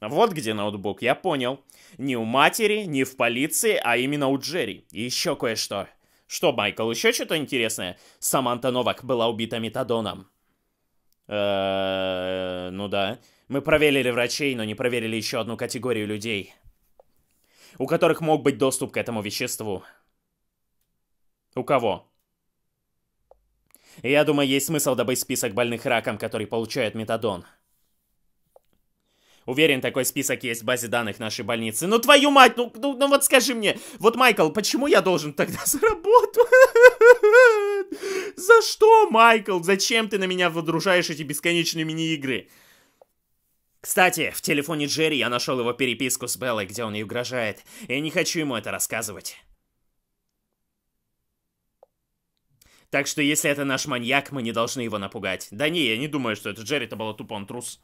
Вот где ноутбук, я понял. Не у матери, не в полиции, а именно у Джерри. И еще кое-что. Что, Майкл, еще что-то интересное? Саманта Новак была убита метадоном. Эээ, ну да. Мы проверили врачей, но не проверили еще одну категорию людей. У которых мог быть доступ к этому веществу. У кого? Я думаю, есть смысл добыть список больных раком, которые получают метадон. Уверен, такой список есть в базе данных нашей больницы. Ну твою мать, ну, ну, ну вот скажи мне, вот Майкл, почему я должен тогда заработать? За что, Майкл? Зачем ты на меня водружаешь эти бесконечные мини-игры? Кстати, в телефоне Джерри я нашел его переписку с Беллой, где он ей угрожает. Я не хочу ему это рассказывать. Так что, если это наш маньяк, мы не должны его напугать. Да не, я не думаю, что это Джерри, это было тупо он трус.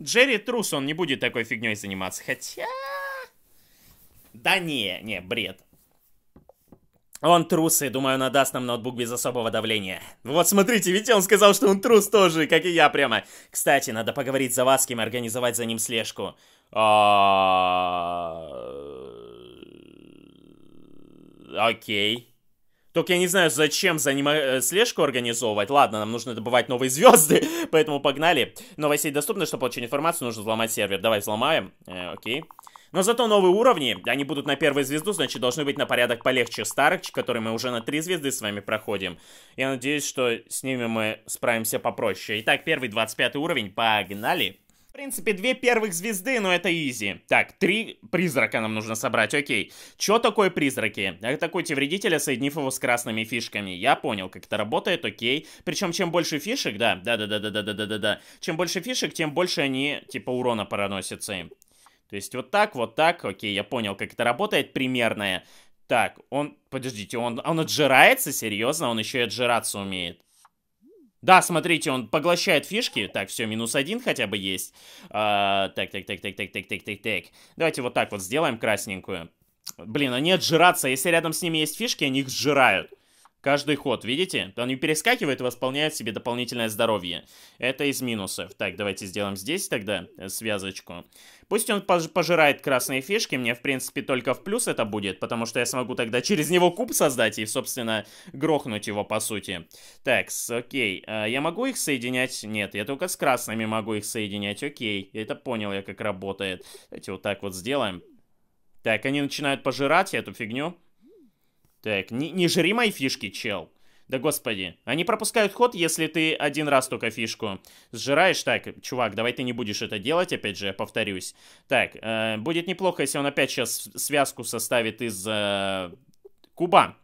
Джерри трус, он не будет такой фигней заниматься. Хотя... Да не, не, бред. Он трус, и думаю, он даст нам ноутбук без особого давления. Вот смотрите, ведь он сказал, что он трус тоже, как и я прямо. Кстати, надо поговорить с Завадским и организовать за ним слежку. А, окей. Только я не знаю, зачем за ним э, слежку организовывать. Ладно, нам нужно добывать новые звезды, поэтому погнали. Новая сеть доступна, чтобы получить информацию, нужно взломать сервер. Давай взломаем. Э, окей. Но зато новые уровни, они будут на первую звезду, значит, должны быть на порядок полегче старых, которые мы уже на три звезды с вами проходим. Я надеюсь, что с ними мы справимся попроще. Итак, первый 25 уровень, погнали принципе, две первых звезды, но это изи. Так, три призрака нам нужно собрать, окей. Чё такое призраки? Атакуйте вредителя, соединив его с красными фишками. Я понял, как это работает, окей. Причем, чем больше фишек, да, да-да-да-да-да-да-да-да, чем больше фишек, тем больше они, типа, урона проносятся им. То есть вот так, вот так, окей, я понял, как это работает примерное. Так, он, подождите, он, он отжирается? Серьезно? Он еще и отжираться умеет. Да, смотрите, он поглощает фишки. Так, все, минус один хотя бы есть. А, так, так, так, так, так, так, так, так, так. Давайте вот так вот сделаем красненькую. Блин, они отжираться. Если рядом с ними есть фишки, они их сжирают. Каждый ход, видите? Он не перескакивает и восполняет себе дополнительное здоровье. Это из минусов. Так, давайте сделаем здесь тогда э, связочку. Пусть он пожирает красные фишки, мне, в принципе, только в плюс это будет, потому что я смогу тогда через него куб создать и, собственно, грохнуть его, по сути. Так, окей. А я могу их соединять? Нет, я только с красными могу их соединять, окей. Это понял я, как работает. Давайте вот так вот сделаем. Так, они начинают пожирать эту фигню. Так, не, не жри мои фишки, чел. Да господи, они пропускают ход, если ты один раз только фишку сжираешь. Так, чувак, давай ты не будешь это делать, опять же, я повторюсь. Так, э, будет неплохо, если он опять сейчас связку составит из э, куба.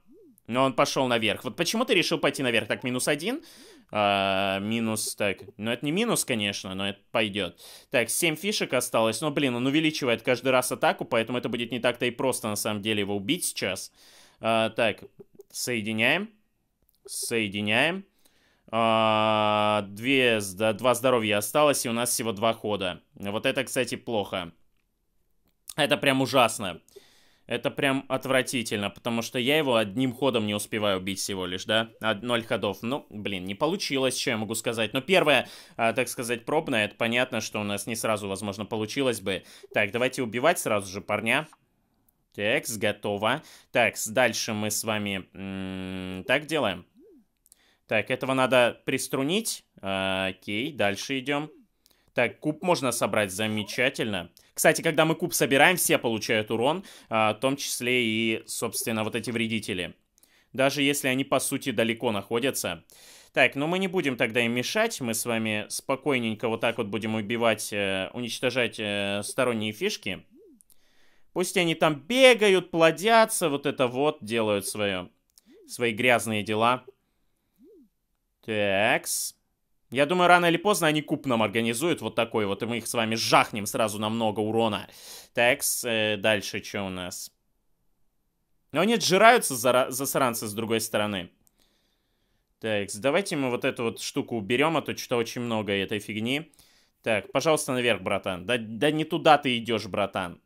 Но он пошел наверх. Вот почему ты решил пойти наверх? Так, минус один. А, минус, так, ну это не минус, конечно, но это пойдет. Так, 7 фишек осталось, но, блин, он увеличивает каждый раз атаку, поэтому это будет не так-то и просто, на самом деле, его убить сейчас. А, так, соединяем. Соединяем. А, две, два здоровья осталось, и у нас всего два хода. Вот это, кстати, плохо. Это прям ужасно. Это прям отвратительно, потому что я его одним ходом не успеваю убить всего лишь, да? А, ноль ходов. Ну, блин, не получилось, что я могу сказать. Но первое, а, так сказать, пробное, это понятно, что у нас не сразу, возможно, получилось бы. Так, давайте убивать сразу же парня. Текс, готово. Так, дальше мы с вами так делаем. Так, этого надо приструнить. А, окей, дальше идем. Так, куб можно собрать, замечательно. Кстати, когда мы куб собираем, все получают урон, а, в том числе и, собственно, вот эти вредители. Даже если они, по сути, далеко находятся. Так, ну мы не будем тогда им мешать, мы с вами спокойненько вот так вот будем убивать, э, уничтожать э, сторонние фишки. Пусть они там бегают, плодятся, вот это вот, делают свое, свои грязные дела. Такс. Я думаю, рано или поздно они куб нам организуют вот такой вот, и мы их с вами жахнем сразу на много урона. Такс, э, дальше что у нас? Но они отжираются, за, засранцы, с другой стороны. Так, давайте мы вот эту вот штуку уберем, а то что-то очень много этой фигни. Так, пожалуйста, наверх, братан. Да, да не туда ты идешь, братан.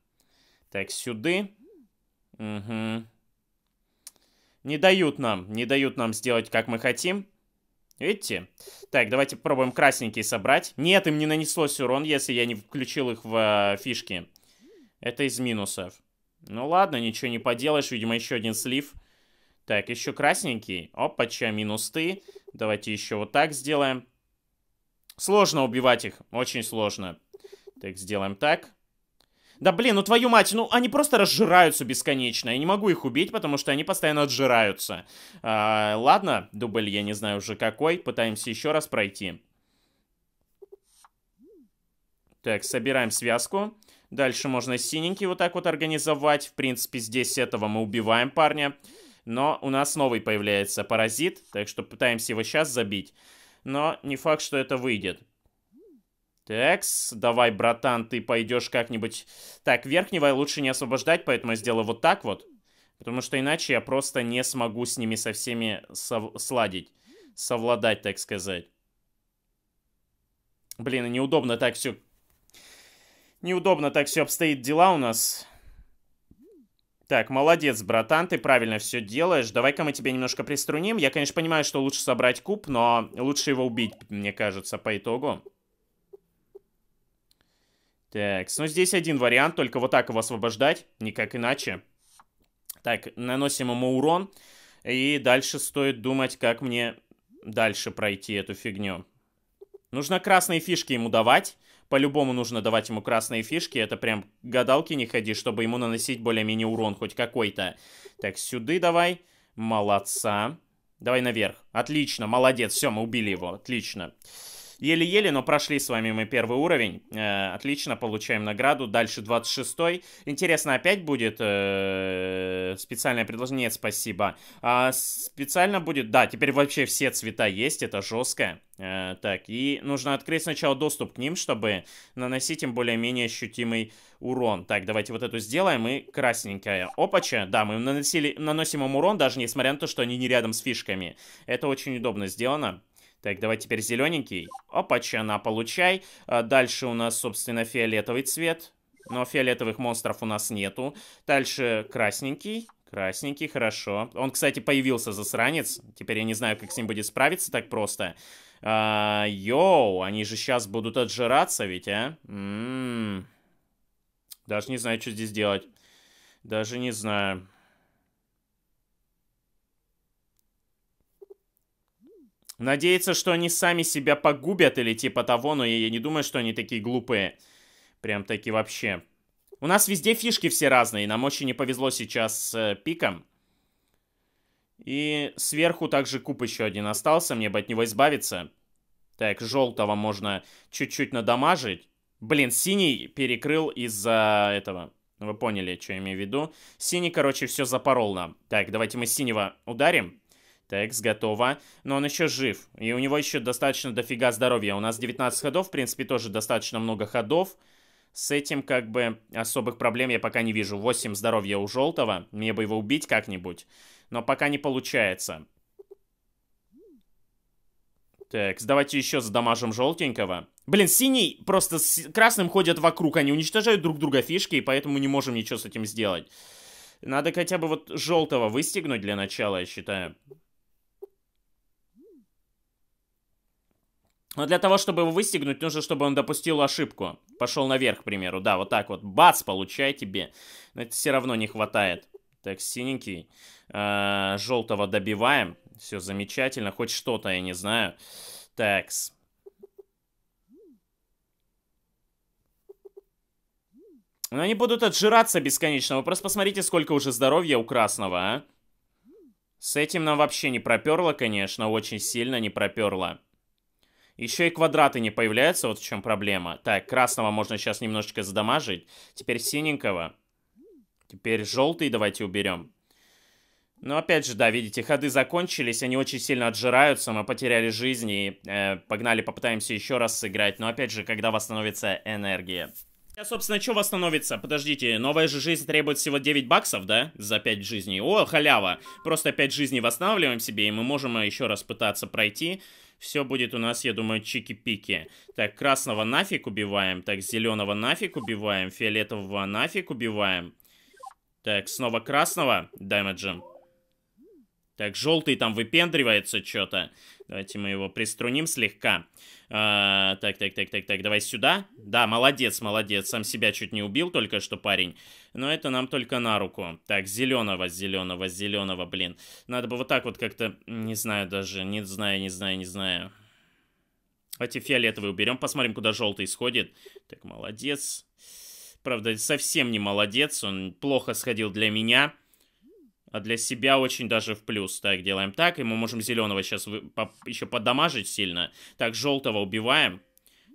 Так, сюды. Угу. Не дают нам, не дают нам сделать, как мы хотим. Видите? Так, давайте попробуем красненькие собрать. Нет, им не нанеслось урон, если я не включил их в э, фишки. Это из минусов. Ну ладно, ничего не поделаешь. Видимо, еще один слив. Так, еще красненький. Опача, минус ты. Давайте еще вот так сделаем. Сложно убивать их. Очень сложно. Так, сделаем так. Да блин, ну твою мать, ну они просто разжираются бесконечно. Я не могу их убить, потому что они постоянно отжираются. А, ладно, дубль я не знаю уже какой. Пытаемся еще раз пройти. Так, собираем связку. Дальше можно синенький вот так вот организовать. В принципе, здесь этого мы убиваем парня. Но у нас новый появляется паразит, так что пытаемся его сейчас забить. Но не факт, что это выйдет. Такс, давай, братан, ты пойдешь как-нибудь... Так, верхнего а лучше не освобождать, поэтому я сделаю вот так вот. Потому что иначе я просто не смогу с ними со всеми сов сладить. Совладать, так сказать. Блин, неудобно так все... Неудобно так все обстоит дела у нас. Так, молодец, братан, ты правильно все делаешь. Давай-ка мы тебя немножко приструним. Я, конечно, понимаю, что лучше собрать куб, но лучше его убить, мне кажется, по итогу. Так, ну здесь один вариант, только вот так его освобождать, никак иначе. Так, наносим ему урон. И дальше стоит думать, как мне дальше пройти эту фигню. Нужно красные фишки ему давать. По-любому нужно давать ему красные фишки. Это прям гадалки не ходи, чтобы ему наносить более-менее урон хоть какой-то. Так, сюда давай. Молодца. Давай наверх. Отлично, молодец. Все, мы убили его. Отлично. Отлично. Еле-еле, но прошли с вами мы первый уровень. Э, отлично, получаем награду. Дальше 26-й. Интересно, опять будет э, специальное предложение? Нет, спасибо. А, специально будет... Да, теперь вообще все цвета есть, это жестко. Э, так, и нужно открыть сначала доступ к ним, чтобы наносить им более-менее ощутимый урон. Так, давайте вот эту сделаем и красненькая. Опача, да, мы наносили, наносим им урон, даже несмотря на то, что они не рядом с фишками. Это очень удобно сделано. Так, давай теперь зелененький. Опача, на, получай. А, дальше у нас, собственно, фиолетовый цвет. Но фиолетовых монстров у нас нету. Дальше красненький. Красненький, хорошо. Он, кстати, появился засранец. Теперь я не знаю, как с ним будет справиться так просто. А, йоу, они же сейчас будут отжираться ведь, а? М м-м. -м -м. Даже не знаю, что здесь делать. Даже не знаю. Надеяться, что они сами себя погубят или типа того, но я не думаю, что они такие глупые. Прям таки вообще. У нас везде фишки все разные, нам очень не повезло сейчас с э, пиком. И сверху также куб еще один остался, мне бы от него избавиться. Так, желтого можно чуть-чуть надамажить. Блин, синий перекрыл из-за этого. Вы поняли, что я имею в виду. Синий, короче, все запорол нам. Так, давайте мы синего ударим. Текс, готово. Но он еще жив. И у него еще достаточно дофига здоровья. У нас 19 ходов, в принципе, тоже достаточно много ходов. С этим, как бы, особых проблем я пока не вижу. 8 здоровья у желтого. Мне бы его убить как-нибудь. Но пока не получается. Так, давайте еще задамажим желтенького. Блин, синий просто с красным ходят вокруг. Они уничтожают друг друга фишки, и поэтому не можем ничего с этим сделать. Надо хотя бы вот желтого выстегнуть для начала, я считаю. Но для того, чтобы его выстегнуть, нужно, чтобы он допустил ошибку. Пошел наверх, к примеру. Да, вот так вот. Бац, получай тебе. Но это все равно не хватает. Так, синенький. Э а, -э, желтого добиваем. Все замечательно. Хоть что-то, я не знаю. Такс. Но они будут отжираться бесконечно. Вы просто посмотрите, сколько уже здоровья у красного, а. С этим нам вообще не проперло, конечно. Очень сильно не проперло. Еще и квадраты не появляются, вот в чем проблема. Так, красного можно сейчас немножечко задамажить. Теперь синенького. Теперь желтый давайте уберем. Но ну, опять же, да, видите, ходы закончились, они очень сильно отжираются, мы потеряли жизни, и, э, погнали, попытаемся еще раз сыграть, но опять же, когда восстановится энергия. А, собственно, что восстановится? Подождите, новая же жизнь требует всего 9 баксов, да? За 5 жизней. О, халява! Просто 5 жизней восстанавливаем себе, и мы можем э, еще раз пытаться пройти. Все будет у нас, я думаю, чики-пики. Так, красного нафиг убиваем. Так, зеленого нафиг убиваем. Фиолетового нафиг убиваем. Так, снова красного дэмэджем. Так, желтый там выпендривается что-то. Давайте мы его приструним слегка. А, так, так, так, так, так, давай сюда. Да, молодец, молодец. Сам себя чуть не убил только что парень. Но это нам только на руку. Так, зеленого, зеленого, зеленого, блин. Надо бы вот так вот как-то... Не знаю даже, не знаю, не знаю, не знаю. Давайте фиолетовый уберем, посмотрим, куда желтый сходит. Так, молодец. Правда, совсем не молодец. Он плохо сходил для меня. А для себя очень даже в плюс. Так, делаем так. И мы можем зеленого сейчас вы... по... еще подамажить сильно. Так, желтого убиваем.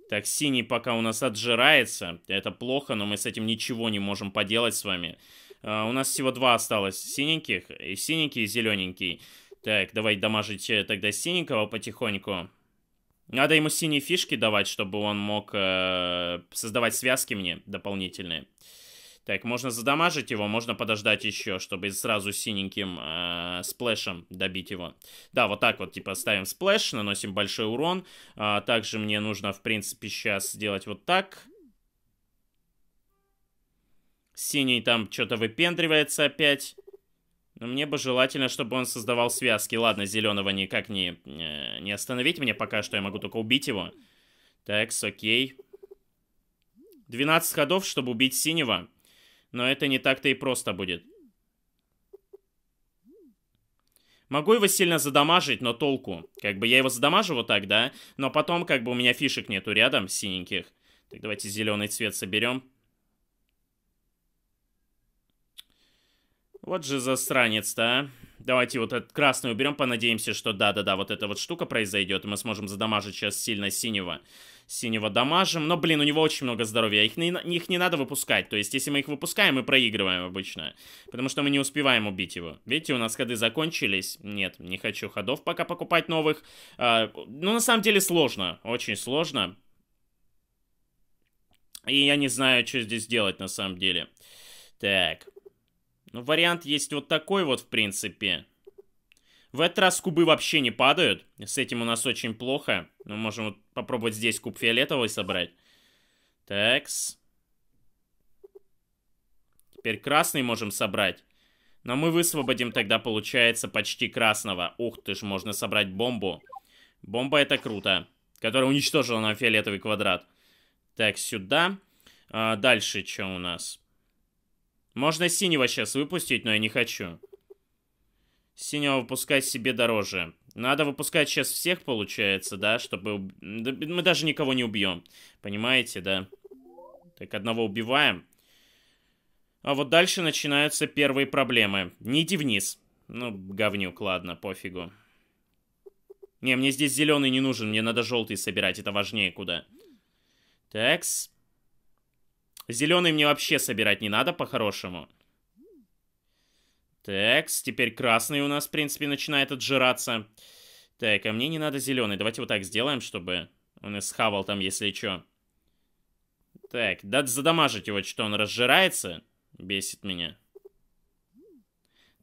Так, синий пока у нас отжирается. Это плохо, но мы с этим ничего не можем поделать с вами. А, у нас всего два осталось синеньких. И синенький, и зелененький. Так, давай дамажить э, тогда синенького потихоньку. Надо ему синие фишки давать, чтобы он мог э, создавать связки мне дополнительные. Так, можно задамажить его, можно подождать еще, чтобы сразу синеньким э, сплэшем добить его. Да, вот так вот, типа, ставим сплэш, наносим большой урон. А, также мне нужно, в принципе, сейчас сделать вот так. Синий там что-то выпендривается опять. Но мне бы желательно, чтобы он создавал связки. Ладно, зеленого никак не, э, не остановить мне пока что. Я могу только убить его. Так, окей. 12 ходов, чтобы убить синего. Но это не так-то и просто будет. Могу его сильно задамажить, но толку. Как бы я его задамажу вот так, да? Но потом как бы у меня фишек нету рядом, синеньких. Так, давайте зеленый цвет соберем. Вот же засранец-то, а. Давайте вот этот красный уберем, понадеемся, что да-да-да, вот эта вот штука произойдет, и мы сможем задамажить сейчас сильно синего синего дамажим. Но, блин, у него очень много здоровья. Их не, их не надо выпускать. То есть, если мы их выпускаем, мы проигрываем обычно. Потому что мы не успеваем убить его. Видите, у нас ходы закончились. Нет, не хочу ходов пока покупать новых. А, ну, на самом деле, сложно. Очень сложно. И я не знаю, что здесь делать на самом деле. Так. Ну, вариант есть вот такой вот, в принципе. В этот раз кубы вообще не падают. С этим у нас очень плохо. Мы ну, можем вот попробовать здесь куб фиолетовый собрать. Такс. Теперь красный можем собрать. Но мы высвободим тогда, получается, почти красного. Ух ты ж, можно собрать бомбу. Бомба это круто. Которая уничтожила нам фиолетовый квадрат. Так, сюда. А дальше что у нас? Можно синего сейчас выпустить, но я не хочу. Синего выпускать себе дороже. Надо выпускать сейчас всех, получается, да, чтобы... Мы даже никого не убьем, понимаете, да? Так, одного убиваем. А вот дальше начинаются первые проблемы. Не иди вниз. Ну, говнюк, ладно, пофигу. Не, мне здесь зеленый не нужен, мне надо желтый собирать, это важнее куда. Такс. Зеленый мне вообще собирать не надо, по-хорошему. Так, теперь красный у нас, в принципе, начинает отжираться. Так, а мне не надо зеленый. Давайте вот так сделаем, чтобы он исхавал там, если что. Так, дать задамажить его, что он разжирается. Бесит меня.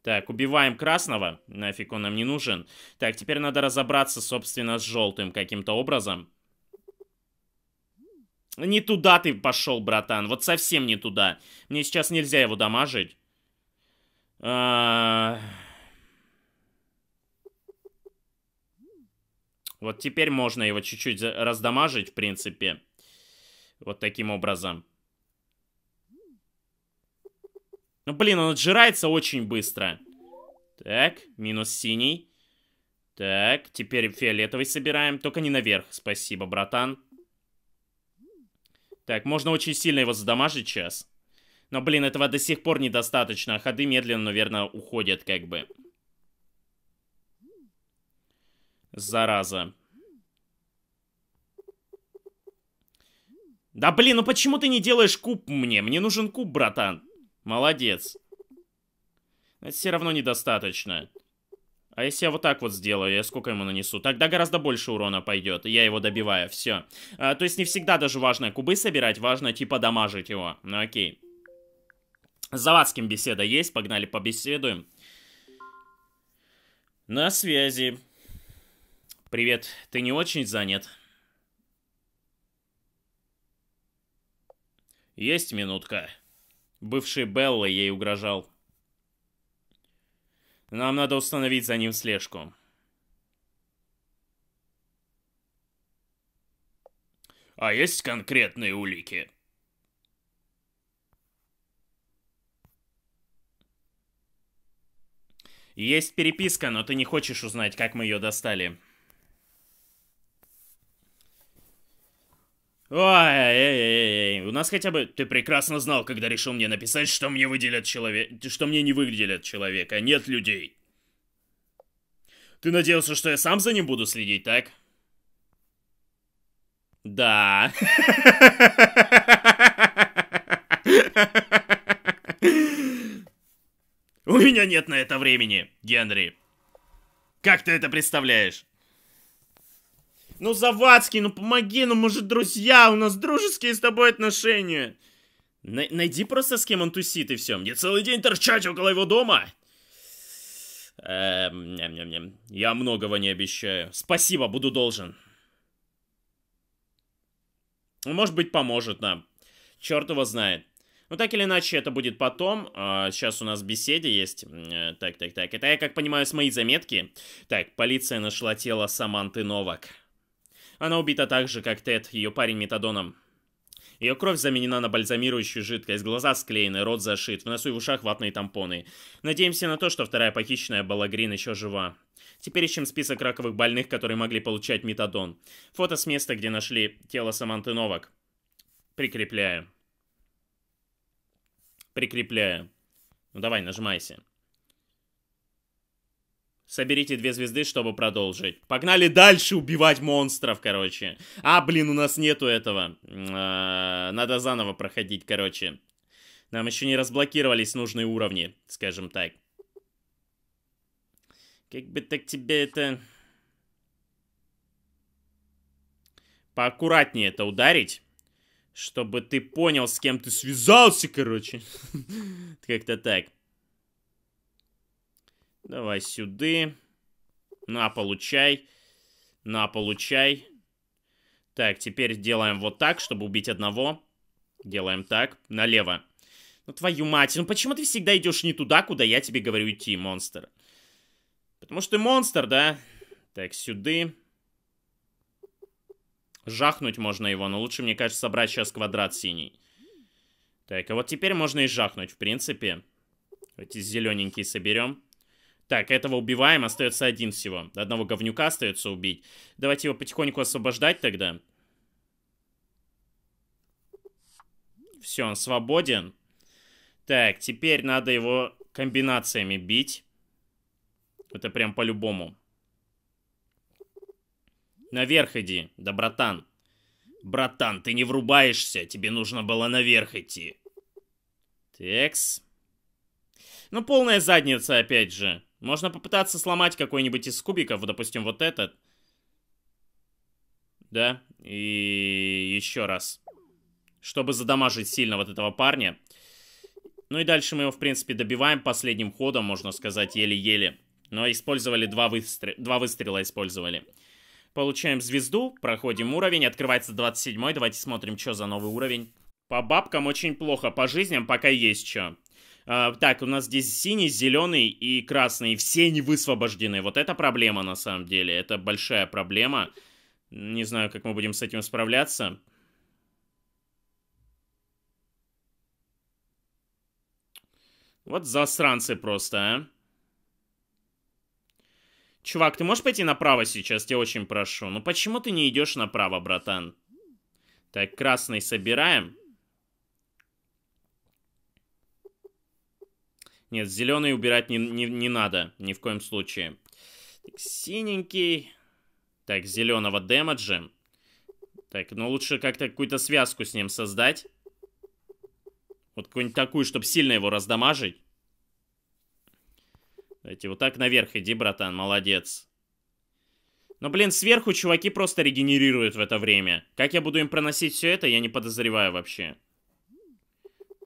Так, убиваем красного. Нафиг он нам не нужен. Так, теперь надо разобраться, собственно, с желтым каким-то образом. Не туда ты пошел, братан. Вот совсем не туда. Мне сейчас нельзя его дамажить. А, вот теперь можно его чуть-чуть раздамажить, в принципе. Вот таким образом. Ну, блин, он отжирается очень быстро. Так, минус синий. Так, теперь фиолетовый собираем. Только не наверх, спасибо, братан. Так, можно очень сильно его задамажить сейчас. Но, блин, этого до сих пор недостаточно. Ходы медленно, наверное, уходят как бы. Зараза. Да блин, ну почему ты не делаешь куб мне? Мне нужен куб, братан. Молодец. Это все равно недостаточно. А если я вот так вот сделаю, я сколько ему нанесу? Тогда гораздо больше урона пойдет. Я его добиваю, все. А, то есть не всегда даже важно кубы собирать, важно типа дамажить его. Ну окей. Завадским беседа есть, погнали побеседуем. На связи. Привет, ты не очень занят? Есть минутка. Бывший Белла ей угрожал. Нам надо установить за ним слежку. А есть конкретные улики? Есть переписка, но ты не хочешь узнать, как мы ее достали. Ой, эй, эй, эй, у нас хотя бы... Ты прекрасно знал, когда решил мне написать, что мне выделят человек... Что мне не выделят человека, а нет людей. Ты надеялся, что я сам за ним буду следить, так? Да. У меня нет на это времени, Генри. Как ты это представляешь? Ну, Завадский, ну помоги, ну мы же друзья, у нас дружеские с тобой отношения. Най найди просто, с кем он тусит и все. Мне целый день торчать около его дома. Эм, ням -ням -ням. Я многого не обещаю. Спасибо, буду должен. Ну, может быть, поможет нам. Черт его знает. Ну, так или иначе, это будет потом. А, сейчас у нас беседе есть. Э, так, так, так. Это, я как понимаю, с моей заметки. Так, полиция нашла тело Саманты Новак. Она убита так же, как Тед, ее парень метадоном. Ее кровь заменена на бальзамирующую жидкость, глаза склеены, рот зашит, в носу и в ушах ватные тампоны. Надеемся на то, что вторая похищенная была Грин еще жива. Теперь ищем список раковых больных, которые могли получать метадон. Фото с места, где нашли тело Саманты Новак. Прикрепляем прикрепляю. Ну давай, нажимайся. Соберите две звезды, чтобы продолжить. Погнали дальше убивать монстров, короче. А, блин, у нас нету этого. А, надо заново проходить, короче. Нам еще не разблокировались нужные уровни, скажем так. Как бы так тебе это... Поаккуратнее это ударить. Чтобы ты понял, с кем ты связался, короче. Как-то так. Давай сюда. На, получай. На, получай. Так, теперь делаем вот так, чтобы убить одного. Делаем так. Налево. Ну, твою мать, ну почему ты всегда идешь не туда, куда я тебе говорю идти, монстр? Потому что ты монстр, да? Так, сюда. Жахнуть можно его, но лучше, мне кажется, собрать сейчас квадрат синий. Так, а вот теперь можно и жахнуть, в принципе. Эти зелененькие соберем. Так, этого убиваем, остается один всего. Одного говнюка остается убить. Давайте его потихоньку освобождать тогда. Все, он свободен. Так, теперь надо его комбинациями бить. Это прям по-любому. Наверх иди, да братан. Братан, ты не врубаешься, тебе нужно было наверх идти. Текс. Ну, полная задница опять же. Можно попытаться сломать какой-нибудь из кубиков, допустим, вот этот. Да, и еще раз. Чтобы задамажить сильно вот этого парня. Ну и дальше мы его, в принципе, добиваем последним ходом, можно сказать, еле-еле. Но использовали два, выстр... два выстрела, использовали. Получаем звезду, проходим уровень, открывается 27-й. Давайте смотрим, что за новый уровень. По бабкам очень плохо, по жизням пока есть что. А, так, у нас здесь синий, зеленый и красный. Все не высвобождены. Вот это проблема на самом деле. Это большая проблема. Не знаю, как мы будем с этим справляться. Вот засранцы просто, а. Чувак, ты можешь пойти направо сейчас? Я очень прошу. Ну почему ты не идешь направо, братан? Так, красный собираем. Нет, зеленый убирать не, не, не надо. Ни в коем случае. Так, синенький. Так, зеленого демеджа. Так, ну лучше как-то какую-то связку с ним создать. Вот какую-нибудь такую, чтобы сильно его раздамажить. Давайте вот так наверх иди, братан, молодец. Но, блин, сверху чуваки просто регенерируют в это время. Как я буду им проносить все это, я не подозреваю вообще.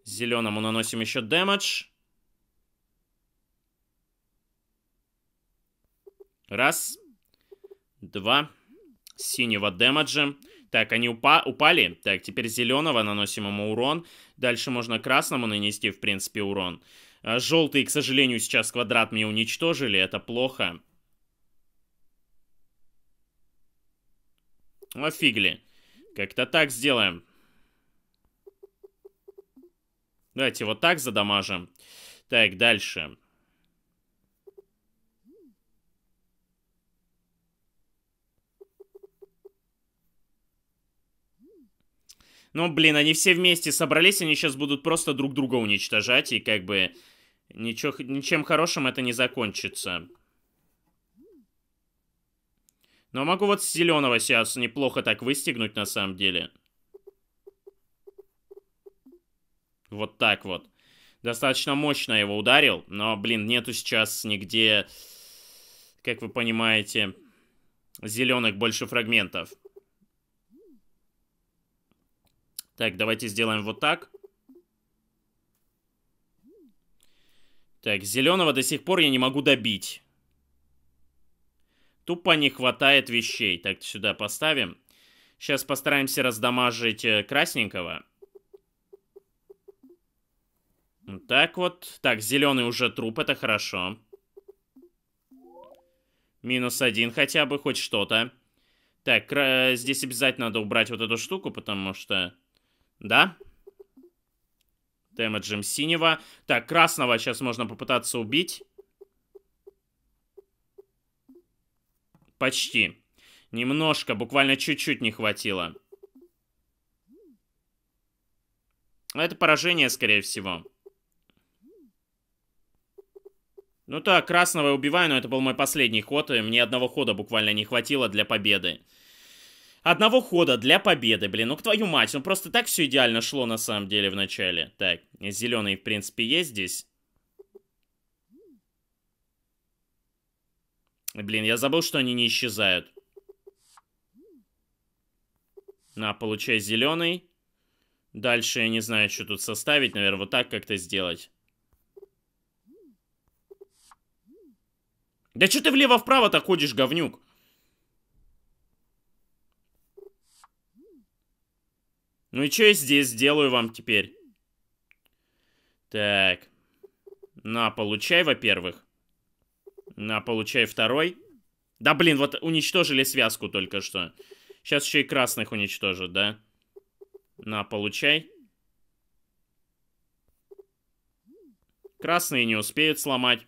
Зеленому наносим еще дэмэдж. Раз. Два. Синего дэмэджа. Так, они упа упали. Так, теперь зеленого наносим ему урон. Дальше можно красному нанести, в принципе, урон. Урон. А, Желтый, к сожалению, сейчас квадрат мне уничтожили, это плохо. Ну, Офигли. Как-то так сделаем. Давайте вот так задамажим. Так, дальше. Ну, блин, они все вместе собрались, они сейчас будут просто друг друга уничтожать, и как бы ничего, ничем хорошим это не закончится. Но могу вот с зеленого сейчас неплохо так выстегнуть на самом деле. Вот так вот. Достаточно мощно его ударил, но, блин, нету сейчас нигде, как вы понимаете, зеленых больше фрагментов. Так, давайте сделаем вот так. Так, зеленого до сих пор я не могу добить. Тупо не хватает вещей. Так, сюда поставим. Сейчас постараемся раздамажить э, красненького. Вот так вот. Так, зеленый уже труп, это хорошо. Минус один хотя бы, хоть что-то. Так, э, здесь обязательно надо убрать вот эту штуку, потому что... Да? Дэмэджем синего. Так, красного сейчас можно попытаться убить. Почти. Немножко, буквально чуть-чуть не хватило. Ну, это поражение, скорее всего. Ну так, красного я убиваю, но это был мой последний ход, и мне одного хода буквально не хватило для победы одного хода для победы, блин. Ну, к твою мать, ну просто так все идеально шло на самом деле в начале. Так, зеленый, в принципе, есть здесь. Блин, я забыл, что они не исчезают. На, получай зеленый. Дальше я не знаю, что тут составить. Наверное, вот так как-то сделать. Да что ты влево-вправо-то ходишь, говнюк? Ну и что я здесь сделаю вам теперь? Так. На, получай, во-первых. На, получай второй. Да, блин, вот уничтожили связку только что. Сейчас еще и красных уничтожат, да? На, получай. Красные не успеют сломать.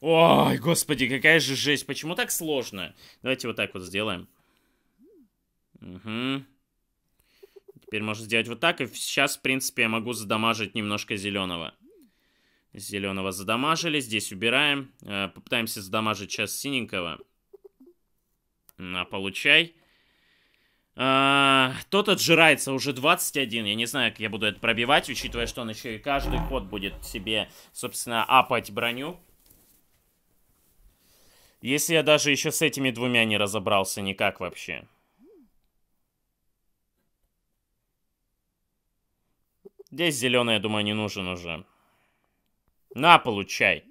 Ой, господи, какая же жесть. Почему так сложно? Давайте вот так вот сделаем. Угу. Теперь можно сделать вот так. И сейчас, в принципе, я могу задамажить немножко зеленого. Зеленого задамажили. Здесь убираем. Э, попытаемся задамажить сейчас синенького. На, получай. Э, тот отжирается уже 21. Я не знаю, как я буду это пробивать, учитывая, что он еще и каждый ход будет себе, собственно, апать броню. Если я даже еще с этими двумя не разобрался никак вообще. Здесь зеленый, я думаю, не нужен уже. На, получай.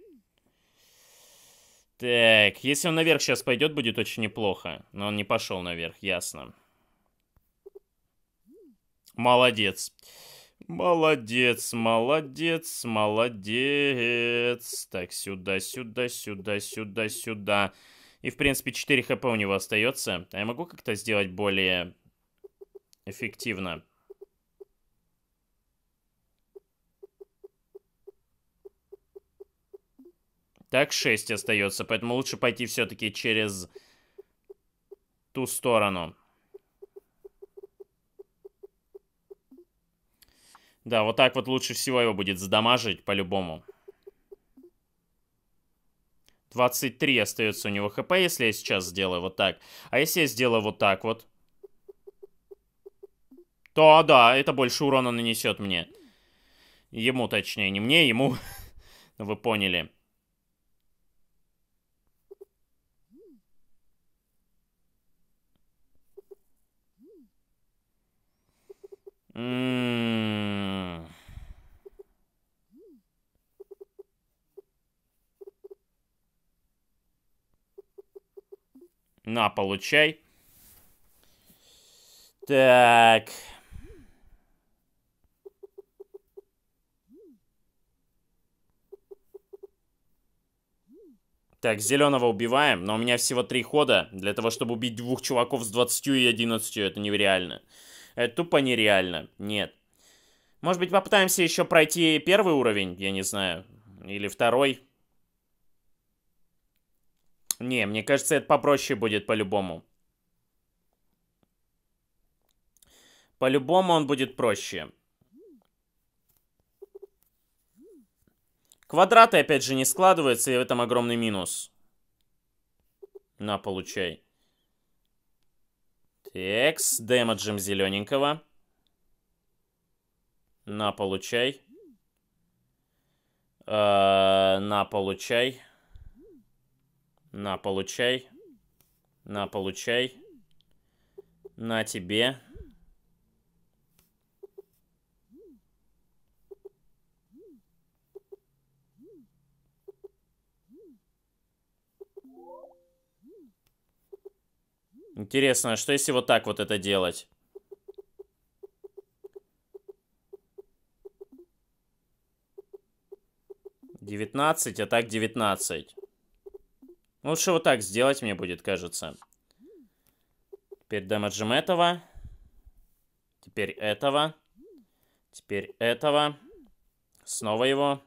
Так, если он наверх сейчас пойдет, будет очень неплохо. Но он не пошел наверх, ясно. Молодец. Молодец, молодец, молодец. Так, сюда, сюда, сюда, сюда, сюда. И, в принципе, 4 хп у него остается. А я могу как-то сделать более эффективно? Так 6 остается, поэтому лучше пойти все-таки через ту сторону. Да, вот так вот лучше всего его будет задамажить, по-любому. 23 остается у него хп, если я сейчас сделаю вот так. А если я сделаю вот так вот? То да, это больше урона нанесет мне. Ему точнее, не мне, ему. Вы поняли. На, получай. Так. Так, зеленого убиваем, но у меня всего три хода. Для того, чтобы убить двух чуваков с 20 и 11, это невероятно. Это тупо нереально. Нет. Может быть, попытаемся еще пройти первый уровень, я не знаю. Или второй. Не, мне кажется, это попроще будет по-любому. По-любому он будет проще. Квадраты, опять же, не складываются, и в этом огромный минус. На, получай. Так, с демеджем зелененького. На, получай. Э -э на, получай. На, получай. На, получай. На тебе. Интересно, а что если вот так вот это делать? Девятнадцать, а так девятнадцать. Лучше вот так сделать мне будет, кажется. Теперь дэмэджем этого. Теперь этого. Теперь этого. Снова его.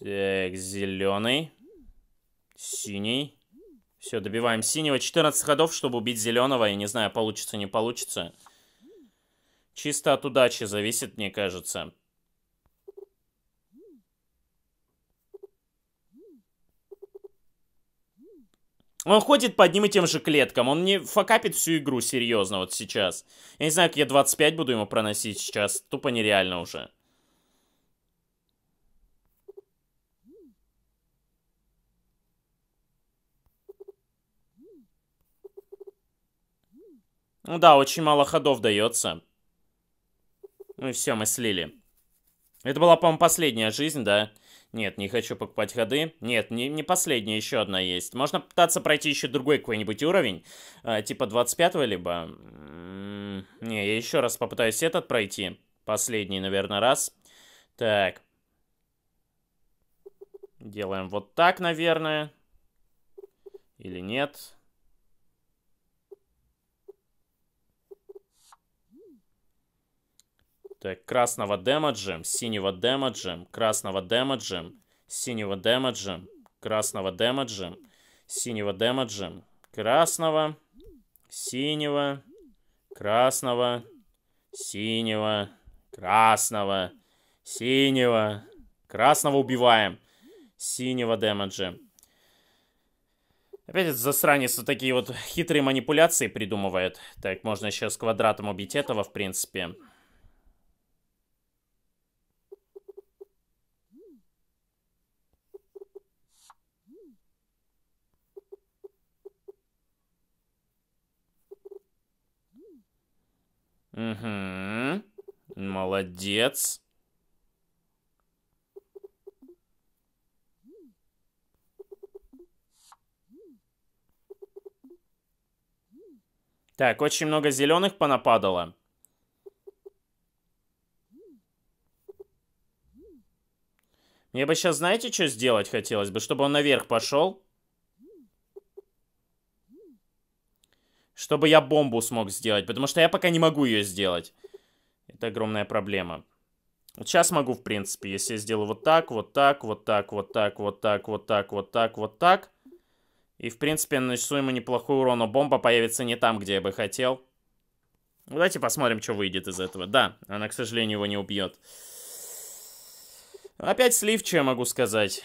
Так, зеленый. Синий. Все, добиваем синего. 14 ходов, чтобы убить зеленого. Я не знаю, получится, не получится. Чисто от удачи зависит, мне кажется. Он ходит по одним и тем же клеткам. Он не факапит всю игру серьезно вот сейчас. Я не знаю, как я 25 буду ему проносить сейчас. Тупо нереально уже. Ну да, очень мало ходов дается. Ну и все, мы слили. Это была, по-моему, последняя жизнь, да? Нет, не хочу покупать ходы. Нет, не, не последняя, еще одна есть. Можно пытаться пройти еще другой какой-нибудь уровень. Э, типа 25-го либо. не, я еще раз попытаюсь этот пройти. Последний, наверное, раз. Так. Делаем вот так, наверное. Или нет. Так, красного демеджем, синего демеджем, красного демеджем, синего демеджем, красного демеджем, синего демеджем, красного, синего, красного, синего, красного, синего, красного убиваем, синего демеджа. Опять этот засранец вот такие вот хитрые манипуляции придумывает. Так, можно еще с квадратом убить этого, в принципе. Угу. Молодец. Так, очень много зеленых понападало. Мне бы сейчас, знаете, что сделать хотелось бы? Чтобы он наверх пошел. чтобы я бомбу смог сделать, потому что я пока не могу ее сделать. Это огромная проблема. Вот сейчас могу, в принципе, если я сделаю вот так, вот так, вот так, вот так, вот так, вот так, вот так, вот так. И, в принципе, нанесу ему неплохой урон, но бомба появится не там, где я бы хотел. Ну, давайте посмотрим, что выйдет из этого. Да, она, к сожалению, его не убьет. Опять слив, что я могу сказать.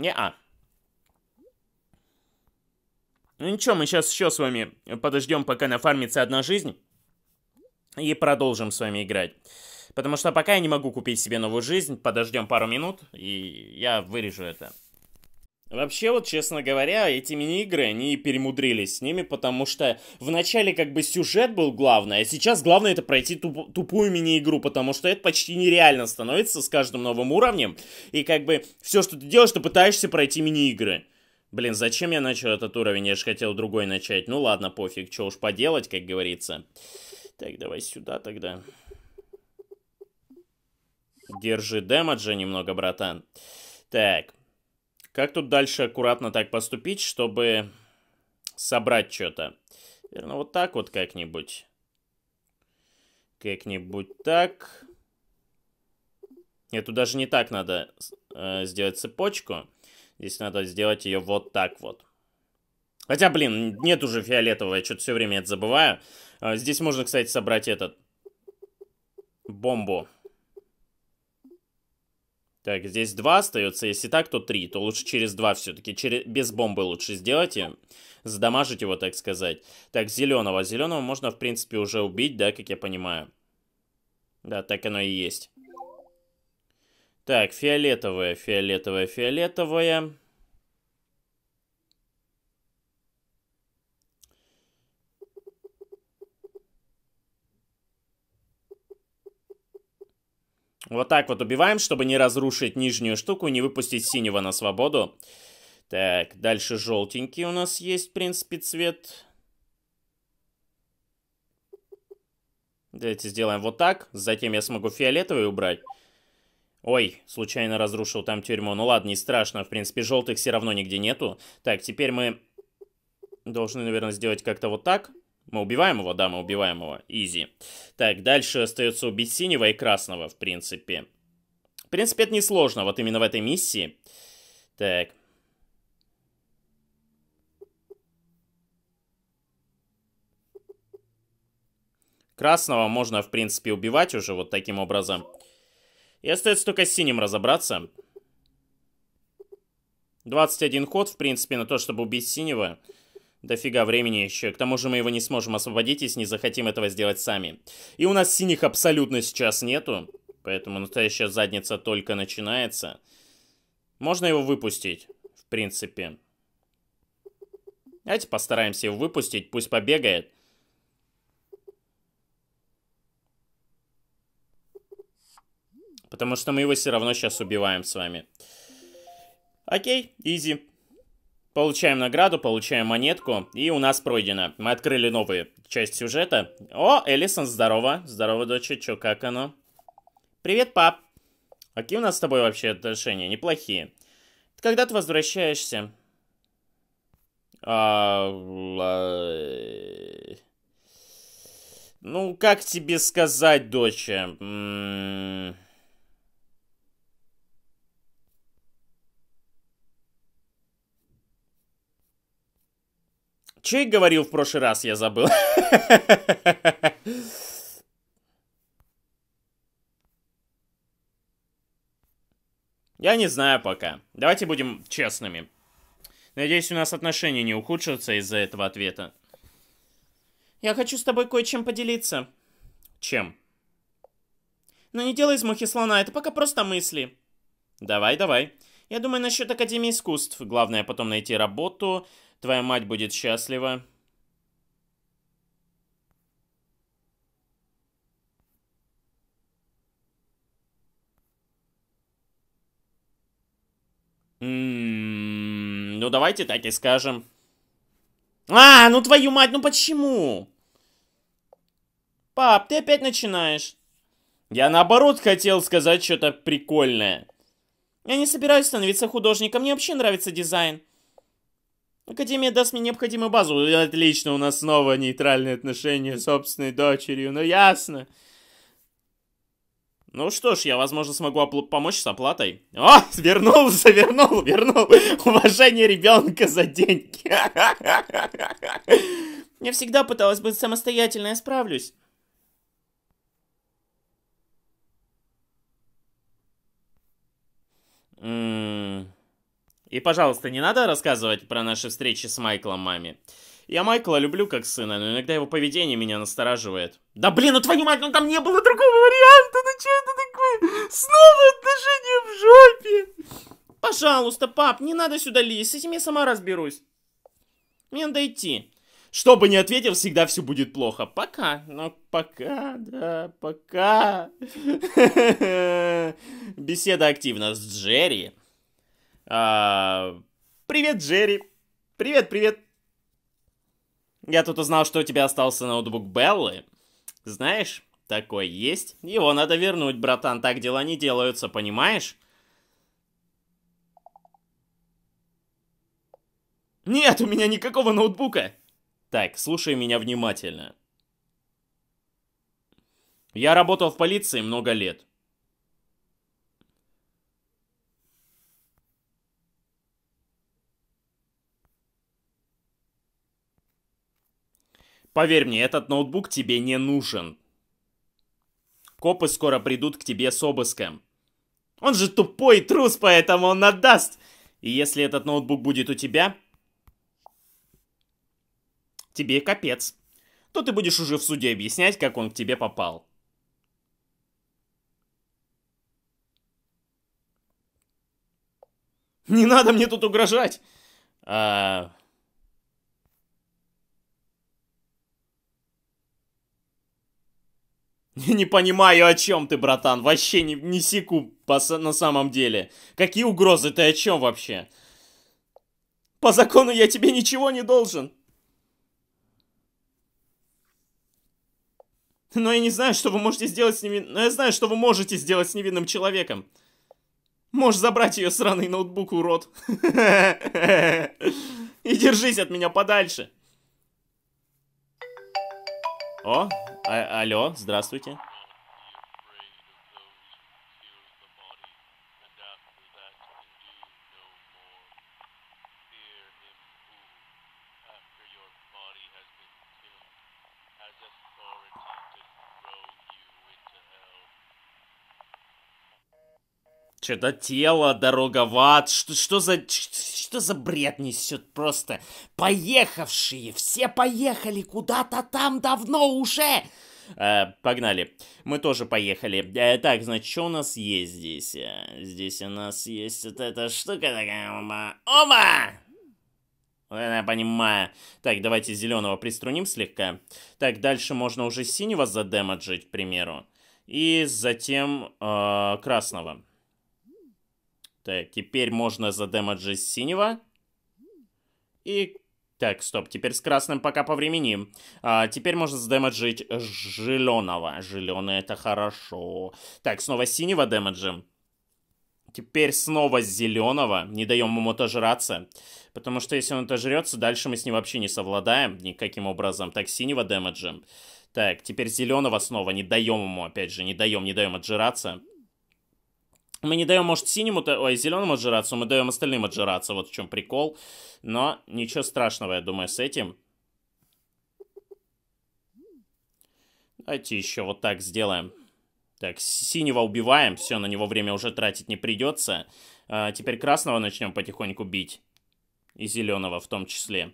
Не-а. Ну ничего, мы сейчас еще с вами подождем, пока нафармится одна жизнь. И продолжим с вами играть. Потому что пока я не могу купить себе новую жизнь, подождем пару минут, и я вырежу это. Вообще, вот, честно говоря, эти мини-игры, они перемудрились с ними, потому что вначале как бы сюжет был главный, а сейчас главное это пройти туп тупую мини-игру, потому что это почти нереально становится с каждым новым уровнем, и как бы все, что ты делаешь, ты пытаешься пройти мини-игры. Блин, зачем я начал этот уровень? Я же хотел другой начать. Ну ладно, пофиг, что уж поделать, как говорится. Так, давай сюда тогда. Держи демаджа немного, братан. Так. Как тут дальше аккуратно так поступить, чтобы собрать что-то? Верно, вот так вот как-нибудь. Как-нибудь так. Нет, тут даже не так надо э, сделать цепочку. Здесь надо сделать ее вот так вот. Хотя, блин, нет уже фиолетового, я что-то все время это забываю. Э, здесь можно, кстати, собрать этот... Бомбу. Так, здесь два остается. Если так, то три. То лучше через два все-таки. Через... Без бомбы лучше сделать и задамажить его, так сказать. Так, зеленого. Зеленого можно, в принципе, уже убить, да, как я понимаю. Да, так оно и есть. Так, фиолетовое, фиолетовое, фиолетовое. Вот так вот убиваем, чтобы не разрушить нижнюю штуку и не выпустить синего на свободу. Так, дальше желтенький у нас есть, в принципе, цвет. Давайте сделаем вот так. Затем я смогу фиолетовый убрать. Ой, случайно разрушил там тюрьму. Ну ладно, не страшно. В принципе, желтых все равно нигде нету. Так, теперь мы должны, наверное, сделать как-то вот так. Мы убиваем его? Да, мы убиваем его. Изи. Так, дальше остается убить синего и красного, в принципе. В принципе, это несложно, вот именно в этой миссии. Так. Красного можно, в принципе, убивать уже вот таким образом. И остается только с синим разобраться. 21 ход, в принципе, на то, чтобы убить синего. Синего. Дофига времени еще. К тому же мы его не сможем освободить, если не захотим этого сделать сами. И у нас синих абсолютно сейчас нету. Поэтому настоящая задница только начинается. Можно его выпустить, в принципе. Давайте постараемся его выпустить, пусть побегает. Потому что мы его все равно сейчас убиваем с вами. Окей, изи. Получаем награду, получаем монетку, и у нас пройдено. Мы открыли новую часть сюжета. О, Элисон, здорово. Здорово, доча, чё, как оно? Привет, пап. Какие у нас с тобой вообще отношения? Неплохие. Когда ты возвращаешься? А, э. Ну, как тебе сказать, доча? Че я говорил в прошлый раз, я забыл. Я не знаю пока. Давайте будем честными. Надеюсь, у нас отношения не ухудшатся из-за этого ответа. Я хочу с тобой кое-чем поделиться. Чем? Ну не делай из мухи слона, это пока просто мысли. Давай, давай. Я думаю насчет Академии искусств. Главное потом найти работу. Твоя мать будет счастлива. М-м-м, ну давайте так и скажем. А, ну твою мать, ну почему? Пап, ты опять начинаешь. Я наоборот хотел сказать что-то прикольное. Я не собираюсь становиться художником, мне вообще нравится дизайн. Академия даст мне необходимую базу. Отлично, у нас снова нейтральные отношения с собственной дочерью, ну ясно. Ну что ж, я, возможно, смогу помочь с оплатой. О, вернулся, вернул, вернул. Уважение ребенка за деньги. Я всегда пыталась быть самостоятельной, я справлюсь. Ммм... И, пожалуйста, не надо рассказывать про наши встречи с Майклом маме. Я Майкла люблю как сына, но иногда его поведение меня настораживает. Да блин, ну твою мать, ну там не было другого варианта, ну что это такое? Снова отношения в жопе! Пожалуйста, пап, не надо сюда лезть, с этим я сама разберусь. Мне надо идти. Что бы ни ответил, всегда все будет плохо. Пока. ну, пока, да, пока. Беседа активна с Джерри. А, привет, Джерри. Привет, привет. Я тут узнал, что у тебя остался ноутбук Беллы. Знаешь, такой есть. Его надо вернуть, братан. Так дела не делаются, понимаешь? Нет, у меня никакого ноутбука. Так, слушай меня внимательно. Я работал в полиции много лет. Поверь мне, этот ноутбук тебе не нужен. Копы скоро придут к тебе с обыском. Он же тупой трус, поэтому он отдаст. И если этот ноутбук будет у тебя, тебе капец. То ты будешь уже в суде объяснять, как он к тебе попал. Не надо мне тут угрожать. А... Не понимаю, о чем ты, братан. Вообще не, не секу по, на самом деле. Какие угрозы? Ты о чем вообще? По закону я тебе ничего не должен. Но я не знаю, что вы можете сделать с невинным... Но я знаю, что вы можете сделать с невинным человеком. Можешь забрать ее сраный ноутбук, урод. И держись от меня подальше. О, а алло, здравствуйте. Что-то тело, дорога в ад. Что, что за... Что за бред несет просто? Поехавшие! Все поехали куда-то там давно уже! Э, погнали. Мы тоже поехали. Э, так, значит, что у нас есть здесь? Э, здесь у нас есть вот эта штука такая. Ома! Ома! Я понимаю. Так, давайте зеленого приструним слегка. Так, дальше можно уже синего задемаджить, к примеру. И затем э, красного. Так, теперь можно задемаджить синего. И... Так, стоп, теперь с красным пока повременим. А, теперь можно задемаджить зеленого. Зеленый это хорошо. Так, снова синего демаджим. Теперь снова зеленого. Не даем ему отожраться. Потому что если он отожрется, дальше мы с ним вообще не совладаем никаким образом. Так, синего демеджем. Так, теперь зеленого снова не даем ему, опять же, не даем, не даем отжираться. Мы не даем, может, синему, ой, зеленому отжираться, мы даем остальным отжираться, вот в чем прикол. Но ничего страшного, я думаю, с этим. Давайте еще вот так сделаем. Так, синего убиваем, все, на него время уже тратить не придется. А, теперь красного начнем потихоньку бить. И зеленого в том числе.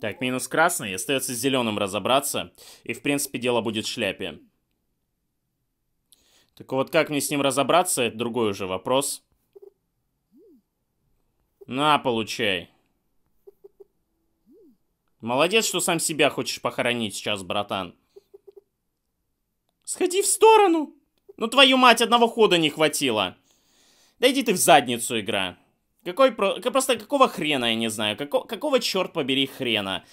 Так, минус красный. Остается с зеленым разобраться. И, в принципе, дело будет в шляпе. Так вот, как мне с ним разобраться, это другой уже вопрос. На, получай. Молодец, что сам себя хочешь похоронить сейчас, братан. Сходи в сторону. Ну, твою мать, одного хода не хватило. Да иди ты в задницу, игра. Какой про... Просто какого хрена, я не знаю. Како... Какого, черт побери, хрена?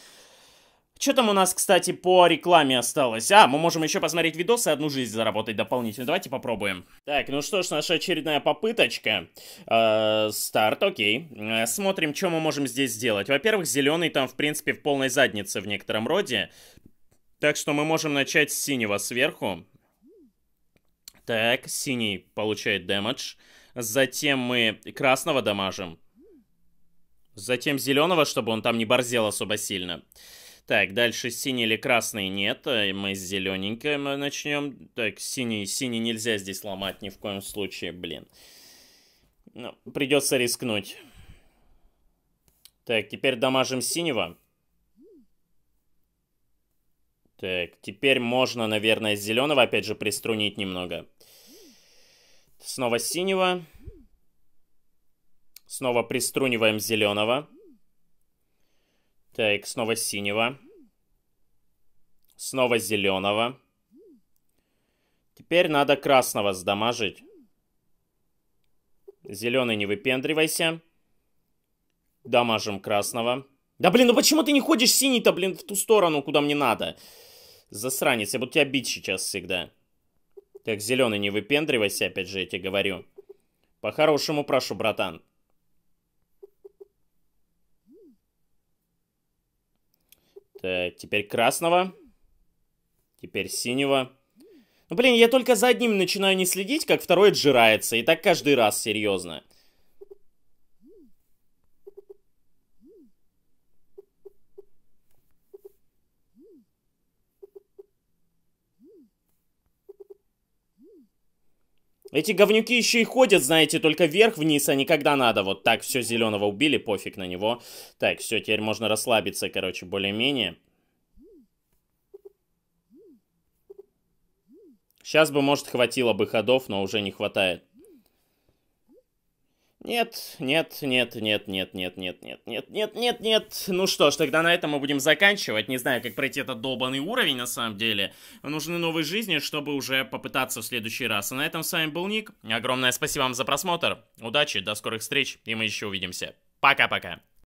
Что там у нас, кстати, по рекламе осталось? А, мы можем еще посмотреть видосы и одну жизнь заработать дополнительно. Давайте попробуем. Так, ну что ж, наша очередная попыточка. -э, старт, окей. Э смотрим, что мы можем здесь сделать. Во-первых, зеленый там, в принципе, в полной заднице в некотором роде. Так что мы можем начать с синего сверху. Так, синий получает дэмэдж. Э Затем мы красного дамажим. Затем зеленого, чтобы он там не борзел особо сильно. Так, дальше синий или красный нет. Э, мы с зелененьким э, начнем. Так, синий, синий нельзя здесь ломать ни в коем случае, блин. Ну, придется рискнуть. Так, теперь дамажим синего. Так, теперь можно, наверное, зеленого опять же приструнить Немного. Снова синего. Снова приструниваем зеленого. Так, снова синего. Снова зеленого. Теперь надо красного сдамажить. Зеленый, не выпендривайся. Дамажим красного. Да блин, ну почему ты не ходишь синий-то, блин, в ту сторону, куда мне надо? Засранец, я буду тебя бить сейчас всегда. Как зеленый, не выпендривайся, опять же я тебе говорю. По-хорошему прошу, братан. Так, теперь красного. Теперь синего. Ну, блин, я только за одним начинаю не следить, как второй отжирается. И так каждый раз, серьезно. Серьезно. Эти говнюки еще и ходят, знаете, только вверх-вниз, а не когда надо. Вот так, все, зеленого убили, пофиг на него. Так, все, теперь можно расслабиться, короче, более-менее. Сейчас бы, может, хватило бы ходов, но уже не хватает. Нет, нет, нет, нет, нет, нет, нет, нет, нет, нет, нет, нет. Ну что ж, тогда на этом мы будем заканчивать. Не знаю, как пройти этот долбанный уровень на самом деле. Нужны новые жизни, чтобы уже попытаться в следующий раз. А на этом с вами был Ник. Огромное спасибо вам за просмотр. Удачи, до скорых встреч, и мы еще увидимся. Пока-пока.